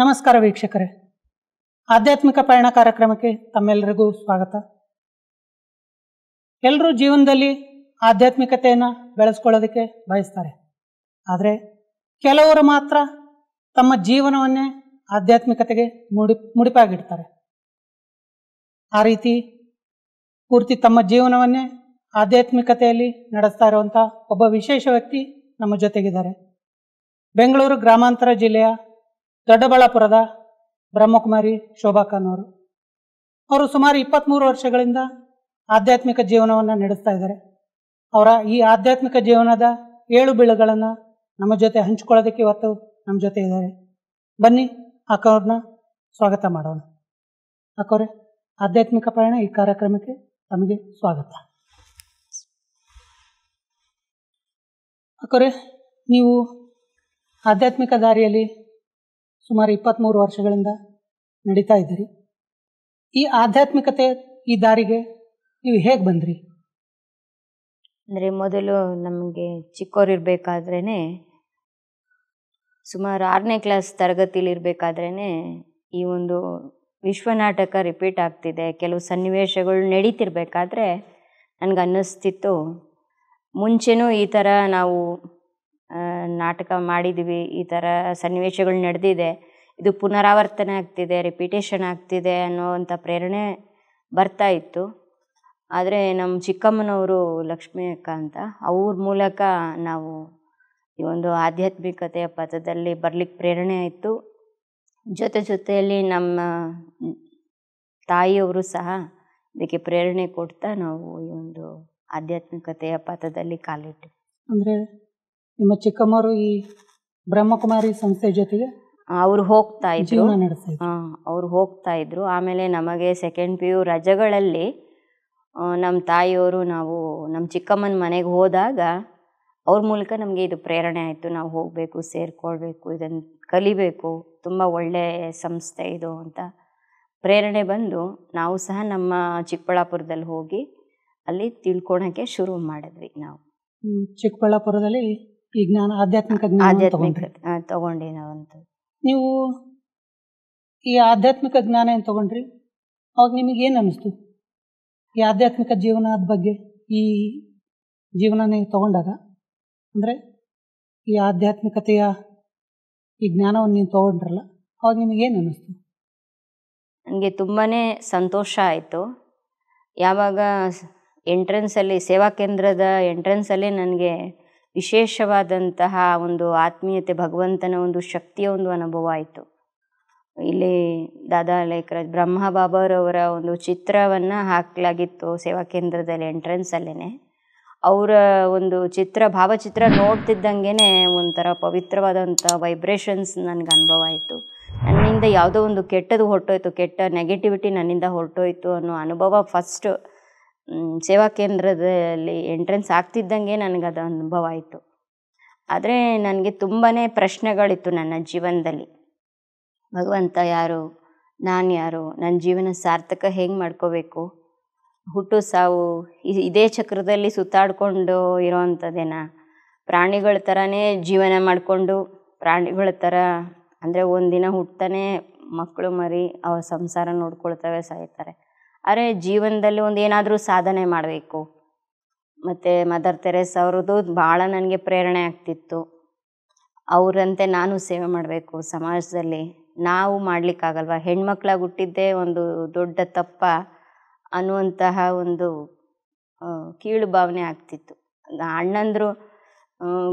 ನಮಸ್ಕಾರ ವೀಕ್ಷಕರೇ ಆಧ್ಯಾತ್ಮಿಕ ಪಯಣ ಕಾರ್ಯಕ್ರಮಕ್ಕೆ ತಮ್ಮೆಲ್ಲರಿಗೂ ಸ್ವಾಗತ ಎಲ್ಲರೂ ಜೀವನದಲ್ಲಿ ಆಧ್ಯಾತ್ಮಿಕತೆಯನ್ನು ಬೆಳೆಸ್ಕೊಳ್ಳೋದಕ್ಕೆ ಬಯಸ್ತಾರೆ ಆದರೆ ಕೆಲವರು ಮಾತ್ರ ತಮ್ಮ ಜೀವನವನ್ನೇ ಆಧ್ಯಾತ್ಮಿಕತೆಗೆ ಮುಡಿ ಮುಡಿಪಾಗಿಡ್ತಾರೆ ಆ ರೀತಿ ಪೂರ್ತಿ ತಮ್ಮ ಜೀವನವನ್ನೇ ಆಧ್ಯಾತ್ಮಿಕತೆಯಲ್ಲಿ ನಡೆಸ್ತಾ ಇರುವಂಥ ಒಬ್ಬ ವಿಶೇಷ ವ್ಯಕ್ತಿ ನಮ್ಮ ಜೊತೆಗಿದ್ದಾರೆ ಬೆಂಗಳೂರು ಗ್ರಾಮಾಂತರ ಜಿಲ್ಲೆಯ ದೊಡ್ಡಬಳ್ಳಾಪುರದ ಬ್ರಹ್ಮಕುಮಾರಿ ಶೋಭಾ ಅವರು ಅವರು ಸುಮಾರು ಇಪ್ಪತ್ತ್ಮೂರು ವರ್ಷಗಳಿಂದ ಆಧ್ಯಾತ್ಮಿಕ ಜೀವನವನ್ನು ನಡೆಸ್ತಾ ಇದ್ದಾರೆ ಅವರ ಈ ಆಧ್ಯಾತ್ಮಿಕ ಜೀವನದ ಏಳು ಬೀಳುಗಳನ್ನು ನಮ್ಮ ಜೊತೆ ಹಂಚಿಕೊಳ್ಳೋದಕ್ಕೆ ಇವತ್ತು ನಮ್ಮ ಜೊತೆ ಇದ್ದಾರೆ ಬನ್ನಿ ಅಕ್ಕವ್ರನ್ನ ಸ್ವಾಗತ ಮಾಡೋಣ ಅಕ್ಕವ್ರೆ ಆಧ್ಯಾತ್ಮಿಕ ಪಯಣ ಈ ಕಾರ್ಯಕ್ರಮಕ್ಕೆ ತಮಗೆ ಸ್ವಾಗತ ಅಕ್ಕವ್ರೆ ನೀವು ಆಧ್ಯಾತ್ಮಿಕ ದಾರಿಯಲ್ಲಿ ಸುಮಾರು ಇಪ್ಪತ್ತ್ಮೂರು ವರ್ಷಗಳಿಂದ ನಡೀತಾ ಇದ್ದೀರಿ ಈ ಆಧ್ಯಾತ್ಮಿಕತೆ ಈ ದಾರಿಗೆ ನೀವು ಹೇಗೆ ಬಂದ್ರಿ ಅಂದರೆ ಮೊದಲು ನಮಗೆ ಚಿಕ್ಕವರಿರಬೇಕಾದ್ರೇ ಸುಮಾರು ಆರನೇ ಕ್ಲಾಸ್ ತರಗತಿಲಿರಬೇಕಾದ್ರೇ ಈ ಒಂದು ವಿಶ್ವನಾಟಕ ರಿಪೀಟ್ ಆಗ್ತಿದೆ ಕೆಲವು ಸನ್ನಿವೇಶಗಳು ನಡೀತಿರ್ಬೇಕಾದ್ರೆ ನನಗೆ ಅನ್ನಿಸ್ತಿತ್ತು ಮುಂಚೆನೂ ಈ ಥರ ನಾವು ನಾಟಕ ಮಾಡಿದ್ವಿ ಈ ಥರ ಸನ್ನಿವೇಶಗಳು ನಡೆದಿದೆ ಇದು ಪುನರಾವರ್ತನೆ ಆಗ್ತಿದೆ ರಿಪೀಟೇಷನ್ ಆಗ್ತಿದೆ ಅನ್ನೋವಂಥ ಪ್ರೇರಣೆ ಬರ್ತಾ ಇತ್ತು ಆದರೆ ನಮ್ಮ ಚಿಕ್ಕಮ್ಮನವರು ಲಕ್ಷ್ಮೀ ಅಕ್ಕ ಅಂತ ಅವ್ರ ಮೂಲಕ ನಾವು ಈ ಒಂದು ಆಧ್ಯಾತ್ಮಿಕತೆಯ ಪಥದಲ್ಲಿ ಬರಲಿಕ್ಕೆ ಪ್ರೇರಣೆ ಆಯಿತು ಜೊತೆ ಜೊತೆಯಲ್ಲಿ ನಮ್ಮ ತಾಯಿಯವರು ಸಹ ಇದಕ್ಕೆ ಪ್ರೇರಣೆ ಕೊಡ್ತಾ ನಾವು ಈ ಒಂದು ಆಧ್ಯಾತ್ಮಿಕತೆಯ ಪಥದಲ್ಲಿ ಕಾಲಿಟ್ಟು ಅಂದರೆ ನಿಮ್ಮ ಚಿಕ್ಕಮ್ಮರು ಈ ಬ್ರಹ್ಮಕುಮಾರಿ ಸಂಸ್ಥೆ ಜೊತೆಗೆ ಅವ್ರು ಹೋಗ್ತಾ ಇದ್ರು ಅವ್ರು ಹೋಗ್ತಾ ಇದ್ರು ಆಮೇಲೆ ನಮಗೆ ಸೆಕೆಂಡ್ ಪಿ ಯು ರಜಗಳಲ್ಲಿ ನಮ್ಮ ತಾಯಿಯವರು ನಾವು ನಮ್ಮ ಚಿಕ್ಕಮ್ಮನ ಮನೆಗೆ ಹೋದಾಗ ಅವ್ರ ಮೂಲಕ ನಮಗೆ ಇದು ಪ್ರೇರಣೆ ಆಯಿತು ನಾವು ಹೋಗಬೇಕು ಸೇರ್ಕೊಳ್ಬೇಕು ಇದನ್ನು ಕಲಿಬೇಕು ತುಂಬ ಒಳ್ಳೆಯ ಸಂಸ್ಥೆ ಇದು ಅಂತ ಪ್ರೇರಣೆ ಬಂದು ನಾವು ಸಹ ನಮ್ಮ ಚಿಕ್ಕಬಳ್ಳಾಪುರದಲ್ಲಿ ಹೋಗಿ ಅಲ್ಲಿ ತಿಳ್ಕೊಳಕ್ಕೆ ಶುರು ಮಾಡಿದ್ವಿ ನಾವು ಚಿಕ್ಕಬಳ್ಳಾಪುರದಲ್ಲಿ ಈ ಜ್ಞಾನ ಆಧ್ಯಾತ್ಮಿಕ ಆಧ್ಯಾತ್ಮಿಕ ತಗೊಂಡಿ ಅಂತ ನೀವು ಈ ಆಧ್ಯಾತ್ಮಿಕ ಜ್ಞಾನ ಏನು ತಗೊಂಡ್ರಿ ಅವಾಗ ನಿಮಗೆ ಏನು ಅನ್ನಿಸ್ತು ಈ ಆಧ್ಯಾತ್ಮಿಕ ಜೀವನದ ಬಗ್ಗೆ ಈ ಜೀವನ ನೀವು ತಗೊಂಡಾಗ ಅಂದರೆ ಈ ಆಧ್ಯಾತ್ಮಿಕತೆಯ ಈ ಜ್ಞಾನವನ್ನು ನೀವು ತಗೊಂಡ್ರಲ್ಲ ಅವಾಗ ನಿಮಗೆ ಏನು ಅನ್ನಿಸ್ತು ನನಗೆ ತುಂಬಾ ಸಂತೋಷ ಆಯಿತು ಯಾವಾಗ ಎಂಟ್ರೆನ್ಸಲ್ಲಿ ಸೇವಾ ಕೇಂದ್ರದ ಎಂಟ್ರೆನ್ಸಲ್ಲಿ ನನಗೆ ವಿಶೇಷವಾದಂತಹ ಒಂದು ಆತ್ಮೀಯತೆ ಭಗವಂತನ ಒಂದು ಶಕ್ತಿಯ ಒಂದು ಅನುಭವ ಆಯಿತು ಇಲ್ಲಿ ದಾದಾ ಲೇಖರಾಜ್ ಬ್ರಹ್ಮ ಬಾಬಾರವರ ಒಂದು ಚಿತ್ರವನ್ನು ಹಾಕಲಾಗಿತ್ತು ಸೇವಾ ಕೇಂದ್ರದಲ್ಲಿ ಎಂಟ್ರೆನ್ಸಲ್ಲೇ ಅವರ ಒಂದು ಚಿತ್ರ ಭಾವಚಿತ್ರ ನೋಡ್ತಿದ್ದಂಗೆ ಒಂಥರ ಪವಿತ್ರವಾದಂಥ ವೈಬ್ರೇಷನ್ಸ್ ನನಗೆ ಅನುಭವ ಆಯಿತು ನನ್ನಿಂದ ಯಾವುದೋ ಒಂದು ಕೆಟ್ಟದು ಹೊರಟೋಯ್ತು ಕೆಟ್ಟ ನೆಗೆಟಿವಿಟಿ ನನ್ನಿಂದ ಹೊರಟೋಯ್ತು ಅನ್ನೋ ಅನುಭವ ಫಸ್ಟ್ ಸೇವಾ ಕೇಂದ್ರದಲ್ಲಿ ಎಂಟ್ರೆನ್ಸ್ ಆಗ್ತಿದ್ದಂಗೆ ನನಗೆ ಅದು ಅನುಭವ ಆಯಿತು ಆದರೆ ನನಗೆ ತುಂಬಾ ಪ್ರಶ್ನೆಗಳಿತ್ತು ನನ್ನ ಜೀವನದಲ್ಲಿ ಭಗವಂತ ಯಾರು ನಾನು ಯಾರು ನನ್ನ ಜೀವನ ಸಾರ್ಥಕ ಹೆಂಗೆ ಮಾಡ್ಕೋಬೇಕು ಹುಟ್ಟು ಸಾವು ಇದೇ ಚಕ್ರದಲ್ಲಿ ಸುತ್ತಾಡಿಕೊಂಡು ಇರೋವಂಥದ್ದೇನಾ ಪ್ರಾಣಿಗಳ ಥರನೇ ಜೀವನ ಮಾಡಿಕೊಂಡು ಪ್ರಾಣಿಗಳ ಥರ ಅಂದರೆ ಒಂದಿನ ಹುಟ್ತಾನೆ ಮಕ್ಕಳು ಮರಿ ಅವ ಸಂಸಾರ ನೋಡ್ಕೊಳ್ತವೆ ಸಾಯ್ತಾರೆ ಆದರೆ ಜೀವನದಲ್ಲಿ ಒಂದು ಏನಾದರೂ ಸಾಧನೆ ಮಾಡಬೇಕು ಮತ್ತು ಮದರ್ ತೆರೇಸ್ ಅವ್ರದ್ದು ಭಾಳ ನನಗೆ ಪ್ರೇರಣೆ ಆಗ್ತಿತ್ತು ಅವರಂತೆ ನಾನು ಸೇವೆ ಮಾಡಬೇಕು ಸಮಾಜದಲ್ಲಿ ನಾವು ಮಾಡಲಿಕ್ಕಾಗಲ್ವ ಹೆಣ್ಮಕ್ಳಾಗಿ ಹುಟ್ಟಿದ್ದೇ ಒಂದು ದೊಡ್ಡ ತಪ್ಪ ಅನ್ನುವಂತಹ ಒಂದು ಕೀಳು ಭಾವನೆ ಆಗ್ತಿತ್ತು ಅಣ್ಣಂದರು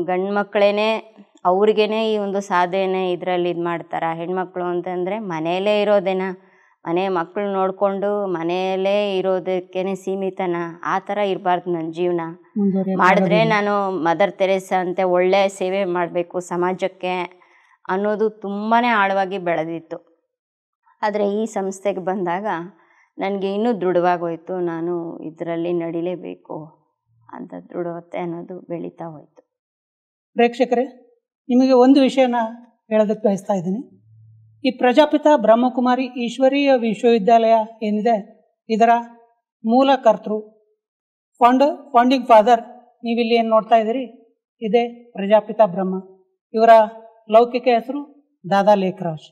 ಗಂಡು ಮಕ್ಕಳೇ ಅವ್ರಿಗೇ ಈ ಒಂದು ಸಾಧನೆ ಇದರಲ್ಲಿ ಇದು ಮಾಡ್ತಾರೆ ಹೆಣ್ಮಕ್ಳು ಅಂತಂದರೆ ಮನೆಯಲ್ಲೇ ಇರೋದೇನ ಮನೆ ಮಕ್ಕಳು ನೋಡಿಕೊಂಡು ಮನೆಯಲ್ಲೇ ಇರೋದಕ್ಕೇನೆ ಸೀಮಿತನ ಆ ಥರ ಇರಬಾರ್ದು ನನ್ನ ಜೀವನ ಮಾಡಿದ್ರೆ ನಾನು ಮದರ್ ತೆರೇಸಾ ಅಂತೆ ಒಳ್ಳೆ ಸೇವೆ ಮಾಡಬೇಕು ಸಮಾಜಕ್ಕೆ ಅನ್ನೋದು ತುಂಬಾ ಆಳವಾಗಿ ಬೆಳೆದಿತ್ತು ಆದರೆ ಈ ಸಂಸ್ಥೆಗೆ ಬಂದಾಗ ನನಗೆ ಇನ್ನೂ ದೃಢವಾಗೋಯ್ತು ನಾನು ಇದರಲ್ಲಿ ನಡಿಲೇಬೇಕು ಅಂತ ದೃಢವತ್ತೆ ಅನ್ನೋದು ಬೆಳೀತಾ ಹೋಯಿತು ಪ್ರೇಕ್ಷಕರೇ ನಿಮಗೆ ಒಂದು ವಿಷಯನ ಹೇಳೋದಕ್ಕೆ ಬಯಸ್ತಾ ಇದ್ದೀನಿ ಈ ಪ್ರಜಾಪಿತ ಬ್ರಹ್ಮಕುಮಾರಿ ಈಶ್ವರೀಯ ವಿಶ್ವವಿದ್ಯಾಲಯ ಏನಿದೆ ಇದರ ಮೂಲ ಕರ್ತೃ ಫಂಡ್ ಫಂಡಿಂಗ್ ಫಾದರ್ ನೀವಿಲ್ಲಿ ಏನು ನೋಡ್ತಾ ಇದ್ದೀರಿ ಇದೇ ಪ್ರಜಾಪಿತ ಬ್ರಹ್ಮ ಇವರ ಲೌಕಿಕ ಹೆಸರು ದಾದಾ ಲೇಖರಾಜ್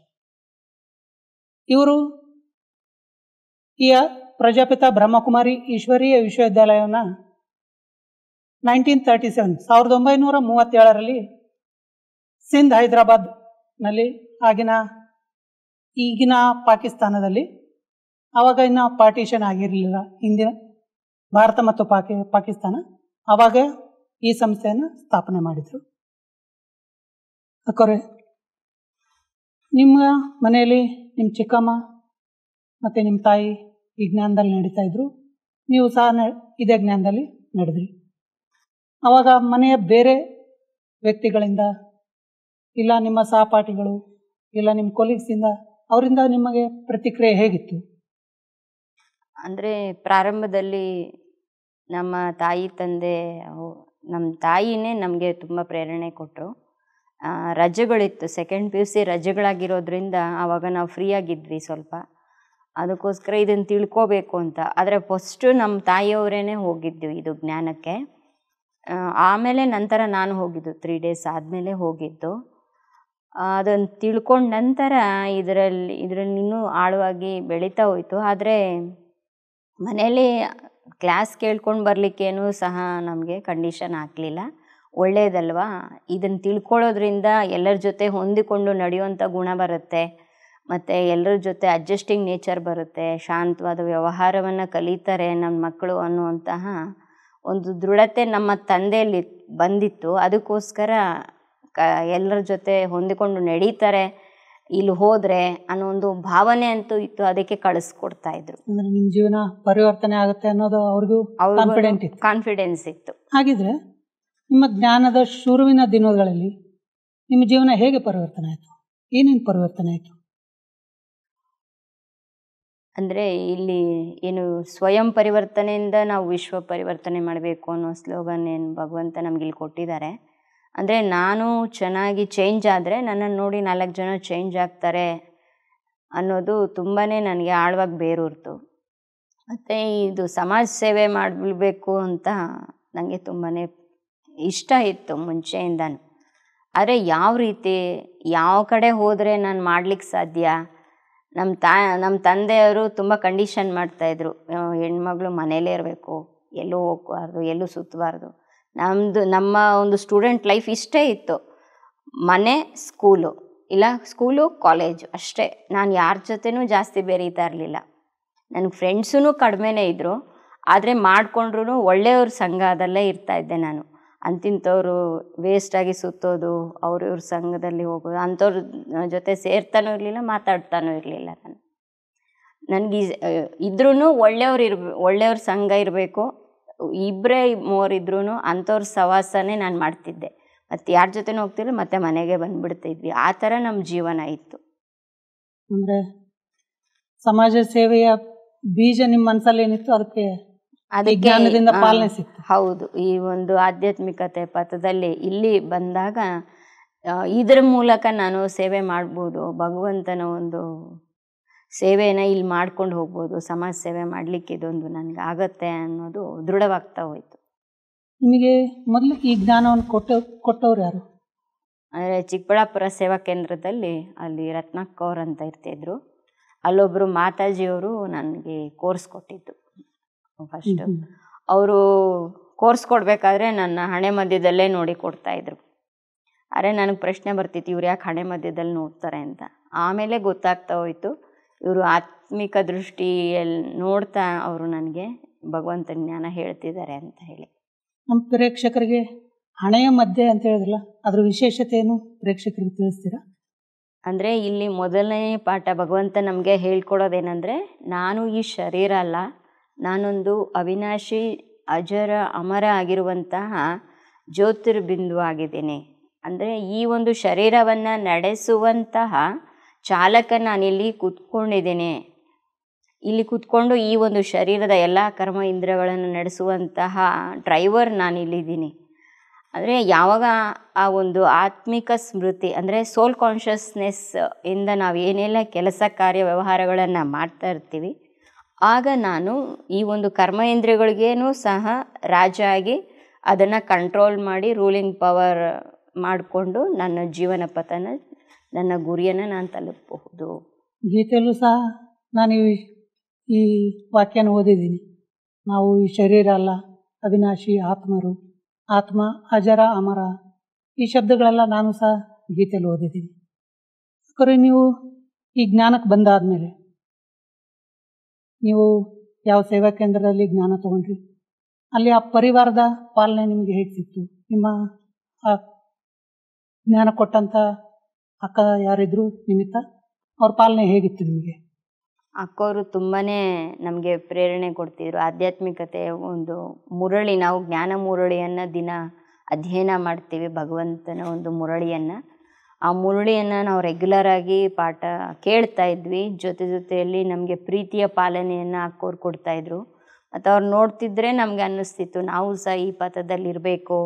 ಇವರು ಈ ಪ್ರಜಾಪಿತ ಬ್ರಹ್ಮಕುಮಾರಿ ಈಶ್ವರೀಯ ವಿಶ್ವವಿದ್ಯಾಲಯವನ್ನು ನೈನ್ಟೀನ್ ತರ್ಟಿ ಸೆವೆನ್ ಸಾವಿರದ ಒಂಬೈನೂರ ಮೂವತ್ತೇಳರಲ್ಲಿ ಸಿಂಧ್ ಹೈದರಾಬಾದ್ನಲ್ಲಿ ಆಗಿನ ಈಗಿನ ಪಾಕಿಸ್ತಾನದಲ್ಲಿ ಅವಾಗ ಇನ್ನು ಪಾರ್ಟಿಷನ್ ಆಗಿರಲಿಲ್ಲ ಹಿಂದಿನ ಭಾರತ ಮತ್ತು ಪಾಕಿ ಪಾಕಿಸ್ತಾನ ಆವಾಗ ಈ ಸಂಸ್ಥೆಯನ್ನು ಸ್ಥಾಪನೆ ಮಾಡಿದರು ಅಕ್ಕವ್ರೆ ನಿಮ್ಮ ಮನೆಯಲ್ಲಿ ನಿಮ್ಮ ಚಿಕ್ಕಮ್ಮ ಮತ್ತು ನಿಮ್ಮ ತಾಯಿ ಈ ಜ್ಞಾನದಲ್ಲಿ ನಡೀತಾ ಇದ್ರು ನೀವು ಸಹ ನ ಇದೇ ಜ್ಞಾನದಲ್ಲಿ ನಡೆದ್ರಿ ಆವಾಗ ಮನೆಯ ಬೇರೆ ವ್ಯಕ್ತಿಗಳಿಂದ ಇಲ್ಲ ನಿಮ್ಮ ಸಹಪಾಠಿಗಳು ಇಲ್ಲ ನಿಮ್ಮ ಕೊಲೀಗ್ಸಿಂದ ಅವರಿಂದ ನಿಮಗೆ ಪ್ರತಿಕ್ರಿಯೆ ಹೇಗಿತ್ತು ಅಂದರೆ ಪ್ರಾರಂಭದಲ್ಲಿ ನಮ್ಮ ತಾಯಿ ತಂದೆ ನಮ್ಮ ತಾಯಿನೇ ನಮಗೆ ತುಂಬ ಪ್ರೇರಣೆ ಕೊಟ್ಟರು ರಜೆಗಳಿತ್ತು ಸೆಕೆಂಡ್ ಪಿ ಯು ಸಿ ರಜೆಗಳಾಗಿರೋದ್ರಿಂದ ಆವಾಗ ನಾವು ಫ್ರೀ ಆಗಿದ್ವಿ ಸ್ವಲ್ಪ ಅದಕ್ಕೋಸ್ಕರ ಇದನ್ನು ತಿಳ್ಕೋಬೇಕು ಅಂತ ಆದರೆ ಫಸ್ಟು ನಮ್ಮ ತಾಯಿಯವರೇನೆ ಹೋಗಿದ್ದು ಇದು ಜ್ಞಾನಕ್ಕೆ ಆಮೇಲೆ ನಂತರ ನಾನು ಹೋಗಿದ್ದು ತ್ರೀ ಡೇಸ್ ಆದಮೇಲೆ ಹೋಗಿದ್ದು ಅದನ್ನು ತಿಳ್ಕೊಂಡ ನಂತರ ಇದರಲ್ಲಿ ಇದರಲ್ಲಿ ಇನ್ನೂ ಆಳವಾಗಿ ಬೆಳೀತಾ ಹೋಯಿತು ಆದರೆ ಮನೆಯಲ್ಲಿ ಕ್ಲಾಸ್ ಕೇಳ್ಕೊಂಡು ಬರಲಿಕ್ಕೇನೂ ಸಹ ನಮಗೆ ಕಂಡೀಷನ್ ಆಗಲಿಲ್ಲ ಒಳ್ಳೆಯದಲ್ವಾ ಇದನ್ನು ತಿಳ್ಕೊಳ್ಳೋದ್ರಿಂದ ಎಲ್ಲರ ಜೊತೆ ಹೊಂದಿಕೊಂಡು ನಡೆಯುವಂಥ ಗುಣ ಬರುತ್ತೆ ಮತ್ತು ಎಲ್ಲರ ಜೊತೆ ಅಡ್ಜಸ್ಟಿಂಗ್ ನೇಚರ್ ಬರುತ್ತೆ ಶಾಂತವಾದ ವ್ಯವಹಾರವನ್ನು ಕಲಿತಾರೆ ನನ್ನ ಮಕ್ಕಳು ಅನ್ನುವಂತಹ ಒಂದು ದೃಢತೆ ನಮ್ಮ ತಂದೆಯಲ್ಲಿ ಬಂದಿತ್ತು ಅದಕ್ಕೋಸ್ಕರ ಕ ಎಲ್ಲರ ಜೊತೆ ಹೊಂದಿಕೊಂಡು ನಡೀತಾರೆ ಇಲ್ಲಿ ಹೋದ್ರೆ ಅನ್ನೋ ಒಂದು ಭಾವನೆ ಅಂತೂ ಇತ್ತು ಅದಕ್ಕೆ ಕಳಿಸ್ಕೊಡ್ತಾ ಇದ್ರು ಅಂದ್ರೆ ನಿಮ್ಮ ಜೀವನ ಪರಿವರ್ತನೆ ಆಗುತ್ತೆ ಅನ್ನೋದು ಅವ್ರಿಗೂ ಕಾನ್ಫಿಡೆಂಟ್ ಇತ್ತು ಕಾನ್ಫಿಡೆನ್ಸ್ ಇತ್ತು ಹಾಗಿದ್ರೆ ನಿಮ್ಮ ಜ್ಞಾನದ ಶುರುವಿನ ದಿನಗಳಲ್ಲಿ ನಿಮ್ಮ ಜೀವನ ಹೇಗೆ ಪರಿವರ್ತನೆ ಆಯಿತು ಏನೇನು ಪರಿವರ್ತನೆ ಆಯ್ತು ಅಂದ್ರೆ ಇಲ್ಲಿ ಏನು ಸ್ವಯಂ ಪರಿವರ್ತನೆಯಿಂದ ನಾವು ವಿಶ್ವ ಪರಿವರ್ತನೆ ಮಾಡಬೇಕು ಅನ್ನೋ ಸ್ಲೋಗನ್ ಏನು ಭಗವಂತ ಇಲ್ಲಿ ಕೊಟ್ಟಿದ್ದಾರೆ ಅಂದರೆ ನಾನು ಚೆನ್ನಾಗಿ ಚೇಂಜ್ ಆದರೆ ನನ್ನನ್ನು ನೋಡಿ ನಾಲ್ಕು ಜನ ಚೇಂಜ್ ಆಗ್ತಾರೆ ಅನ್ನೋದು ತುಂಬಾ ನನಗೆ ಆಳವಾಗಿ ಬೇರೂರ್ತು ಮತ್ತು ಇದು ಸಮಾಜ ಸೇವೆ ಮಾಡಬೇಕು ಅಂತ ನನಗೆ ತುಂಬಾ ಇಷ್ಟ ಇತ್ತು ಮುಂಚೆಯಿಂದ ಆದರೆ ಯಾವ ರೀತಿ ಯಾವ ಕಡೆ ಹೋದರೆ ನಾನು ಮಾಡ್ಲಿಕ್ಕೆ ಸಾಧ್ಯ ನಮ್ಮ ತಾ ನಮ್ಮ ತಂದೆಯವರು ತುಂಬ ಕಂಡೀಷನ್ ಮಾಡ್ತಾಯಿದ್ರು ಹೆಣ್ಮಗಳು ಮನೇಲೇ ಇರಬೇಕು ಎಲ್ಲೂ ಹೋಗಬಾರ್ದು ಎಲ್ಲೂ ಸುತ್ತಬಾರ್ದು ನಮ್ಮದು ನಮ್ಮ ಒಂದು ಸ್ಟೂಡೆಂಟ್ ಲೈಫ್ ಇಷ್ಟೇ ಇತ್ತು ಮನೆ ಸ್ಕೂಲು ಇಲ್ಲ ಸ್ಕೂಲು ಕಾಲೇಜು ಅಷ್ಟೇ ನಾನು ಯಾರ ಜೊತೆನೂ ಜಾಸ್ತಿ ಬೆರೀತಾ ಇರಲಿಲ್ಲ ನನಗೆ ಫ್ರೆಂಡ್ಸೂ ಕಡಿಮೆನೇ ಇದ್ದರು ಆದರೆ ಮಾಡಿಕೊಂಡ್ರೂ ಒಳ್ಳೆಯವ್ರ ಸಂಘದಲ್ಲೇ ಇದ್ದೆ ನಾನು ಅಂತಿಂಥವ್ರು ವೇಸ್ಟಾಗಿ ಸುತ್ತೋದು ಅವ್ರವ್ರ ಸಂಘದಲ್ಲಿ ಹೋಗೋದು ಅಂಥವ್ರ ಜೊತೆ ಸೇರ್ತಾನೂ ಇರಲಿಲ್ಲ ಮಾತಾಡ್ತಾನೂ ಇರಲಿಲ್ಲ ನಾನು ನನಗೆ ಇದ್ರೂ ಒಳ್ಳೆಯವ್ರು ಇರ್ ಒಳ್ಳೆಯವ್ರ ಸಂಘ ಇರಬೇಕು ಇಬ್ಬರೇ ಮೂವರಿದ್ರೂ ಅಂಥವ್ರ ಸವಾಸನೇ ನಾನು ಮಾಡ್ತಿದ್ದೆ ಮತ್ತೆ ಯಾರ ಜೊತೆ ಹೋಗ್ತಿಲ್ಲ ಮತ್ತೆ ಮನೆಗೆ ಬಂದ್ಬಿಡ್ತಿದ್ವಿ ಆ ಥರ ನಮ್ಮ ಜೀವನ ಇತ್ತು ಅಂದರೆ ಸಮಾಜ ಸೇವೆಯ ಬೀಜ ನಿಮ್ಮ ಮನಸ್ಸಲ್ಲಿ ಏನಿತ್ತು ಅದಕ್ಕೆ ಅದಕ್ಕೆ ಪಾಲನೆ ಸಿಕ್ತು ಹೌದು ಈ ಒಂದು ಆಧ್ಯಾತ್ಮಿಕತೆ ಪಥದಲ್ಲಿ ಇಲ್ಲಿ ಬಂದಾಗ ಇದರ ಮೂಲಕ ನಾನು ಸೇವೆ ಮಾಡ್ಬೋದು ಭಗವಂತನ ಒಂದು ಸೇವೆಯನ್ನು ಇಲ್ಲಿ ಮಾಡ್ಕೊಂಡು ಹೋಗ್ಬೋದು ಸಮಾಜ ಸೇವೆ ಮಾಡಲಿಕ್ಕೆ ಇದೊಂದು ನನಗೆ ಆಗತ್ತೆ ಅನ್ನೋದು ದೃಢವಾಗ್ತಾ ಹೋಯಿತು ನಿಮಗೆ ಮೊದಲು ಈ ಜ್ಞಾನವನ್ನು ಕೊಟ್ಟು ಕೊಟ್ಟವ್ರು ಯಾರು ಅಂದರೆ ಚಿಕ್ಕಬಳ್ಳಾಪುರ ಸೇವಾ ಕೇಂದ್ರದಲ್ಲಿ ಅಲ್ಲಿ ರತ್ನಾಕ್ಕವ್ರ ಅಂತ ಇರ್ತಿದ್ರು ಅಲ್ಲೊಬ್ಬರು ಮಾತಾಜಿಯವರು ನನಗೆ ಕೋರ್ಸ್ ಕೊಟ್ಟಿದ್ದು ಫಸ್ಟು ಅವರು ಕೋರ್ಸ್ ಕೊಡಬೇಕಾದ್ರೆ ನನ್ನ ಹಣೆ ಮಧ್ಯದಲ್ಲೇ ನೋಡಿ ಕೊಡ್ತಾ ಇದ್ರು ಅರೆ ನನಗೆ ಪ್ರಶ್ನೆ ಬರ್ತಿತ್ತು ಇವ್ರು ಯಾಕೆ ಹಣೆ ಮಧ್ಯದಲ್ಲಿ ನೋಡ್ತಾರೆ ಅಂತ ಆಮೇಲೆ ಗೊತ್ತಾಗ್ತಾ ಹೋಯಿತು ಇವರು ಆತ್ಮಿಕ ದೃಷ್ಟಿಯಲ್ಲಿ ನೋಡ್ತಾ ಅವರು ನನಗೆ ಭಗವಂತ ಜ್ಞಾನ ಹೇಳ್ತಿದ್ದಾರೆ ಅಂತ ಹೇಳಿ ನಮ್ಮ ಪ್ರೇಕ್ಷಕರಿಗೆ ಹಣೆಯ ಮಧ್ಯೆ ಅಂತ ಹೇಳಿದ್ರಲ್ಲ ಅದ್ರ ವಿಶೇಷತೆ ಏನು ಪ್ರೇಕ್ಷಕರಿಗೆ ತಿಳಿಸ್ತೀರಾ ಅಂದರೆ ಇಲ್ಲಿ ಮೊದಲನೇ ಪಾಠ ಭಗವಂತ ನಮಗೆ ಹೇಳ್ಕೊಡೋದೇನೆಂದರೆ ನಾನು ಈ ಶರೀರ ಅಲ್ಲ ನಾನೊಂದು ಅವಿನಾಶಿ ಅಜರ ಅಮರ ಆಗಿರುವಂತಹ ಜ್ಯೋತಿರ್ಬಿಂದು ಆಗಿದ್ದೇನೆ ಅಂದರೆ ಈ ಒಂದು ಶರೀರವನ್ನು ನಡೆಸುವಂತಹ ಚಾಲಕ ನಾನಿಲ್ಲಿ ಕೂತ್ಕೊಂಡಿದ್ದೇನೆ ಇಲ್ಲಿ ಕೂತ್ಕೊಂಡು ಈ ಒಂದು ಶರೀರದ ಎಲ್ಲ ಕರ್ಮ ಇಂದ್ರಗಳನ್ನು ನಡೆಸುವಂತಹ ಡ್ರೈವರ್ ನಾನಿಲ್ಲಿದ್ದೀನಿ ಅಂದರೆ ಯಾವಾಗ ಆ ಒಂದು ಆತ್ಮಿಕ ಸ್ಮೃತಿ ಅಂದರೆ ಸೋಲ್ ಕಾನ್ಷಿಯಸ್ನೆಸ್ ಇಂದ ನಾವು ಏನೆಲ್ಲ ಕೆಲಸ ಕಾರ್ಯ ವ್ಯವಹಾರಗಳನ್ನು ಮಾಡ್ತಾ ಇರ್ತೀವಿ ಆಗ ನಾನು ಈ ಒಂದು ಕರ್ಮ ಇಂದ್ರಿಯಗಳಿಗೇನು ಸಹ ರಾಜ ಆಗಿ ಅದನ್ನು ಕಂಟ್ರೋಲ್ ಮಾಡಿ ರೂಲಿಂಗ್ ಪವರ್ ಮಾಡಿಕೊಂಡು ನನ್ನ ಜೀವನ ಪಥನ ನನ್ನ ಗುರಿಯನ್ನು ನಾನು ತಲುಪಬಹುದು ಗೀತೆಯಲ್ಲೂ ಸಹ ನಾನು ಈ ವಾಕ್ಯನ ಓದಿದ್ದೀನಿ ನಾವು ಈ ಶರೀರ ಅಲ್ಲ ಅವಿನಾಶಿ ಆತ್ಮರು ಆತ್ಮ ಅಜರ ಅಮರ ಈ ಶಬ್ದಗಳೆಲ್ಲ ನಾನು ಸಹ ಗೀತೆಯಲ್ಲಿ ಓದಿದ್ದೀನಿ ಯಾಕಂದರೆ ನೀವು ಈ ಜ್ಞಾನಕ್ಕೆ ಬಂದಾದ ಮೇಲೆ ನೀವು ಯಾವ ಸೇವಾ ಕೇಂದ್ರದಲ್ಲಿ ಜ್ಞಾನ ತಗೊಂಡ್ರಿ ಅಲ್ಲಿ ಆ ಪರಿವಾರದ ಪಾಲನೆ ನಿಮಗೆ ಹೇಗೆ ಸಿಕ್ತು ನಿಮ್ಮ ಆ ಜ್ಞಾನ ಕೊಟ್ಟಂಥ ಅಕ್ಕ ಯಾರಿದ್ರು ನಿಮಿತ್ತ ಅವ್ರ ಪಾಲನೆ ಹೇಗಿತ್ತು ನಿಮಗೆ ಅಕ್ಕವರು ತುಂಬಾನೇ ನಮಗೆ ಪ್ರೇರಣೆ ಕೊಡ್ತಿದ್ರು ಆಧ್ಯಾತ್ಮಿಕತೆ ಒಂದು ಮುರಳಿ ನಾವು ಜ್ಞಾನ ಮುರಳಿಯನ್ನು ದಿನ ಅಧ್ಯಯನ ಮಾಡ್ತೀವಿ ಭಗವಂತನ ಒಂದು ಮುರಳಿಯನ್ನು ಆ ಮುರಳಿಯನ್ನು ನಾವು ರೆಗ್ಯುಲರ್ ಆಗಿ ಪಾಠ ಕೇಳ್ತಾ ಇದ್ವಿ ಜೊತೆ ಜೊತೆಯಲ್ಲಿ ನಮಗೆ ಪ್ರೀತಿಯ ಪಾಲನೆಯನ್ನು ಅಕ್ಕೋರು ಕೊಡ್ತಾಯಿದ್ರು ಮತ್ತು ಅವ್ರು ನೋಡ್ತಿದ್ರೆ ನಮ್ಗೆ ಅನ್ನಿಸ್ತಿತ್ತು ನಾವು ಸಹ ಈ ಪಥದಲ್ಲಿರಬೇಕು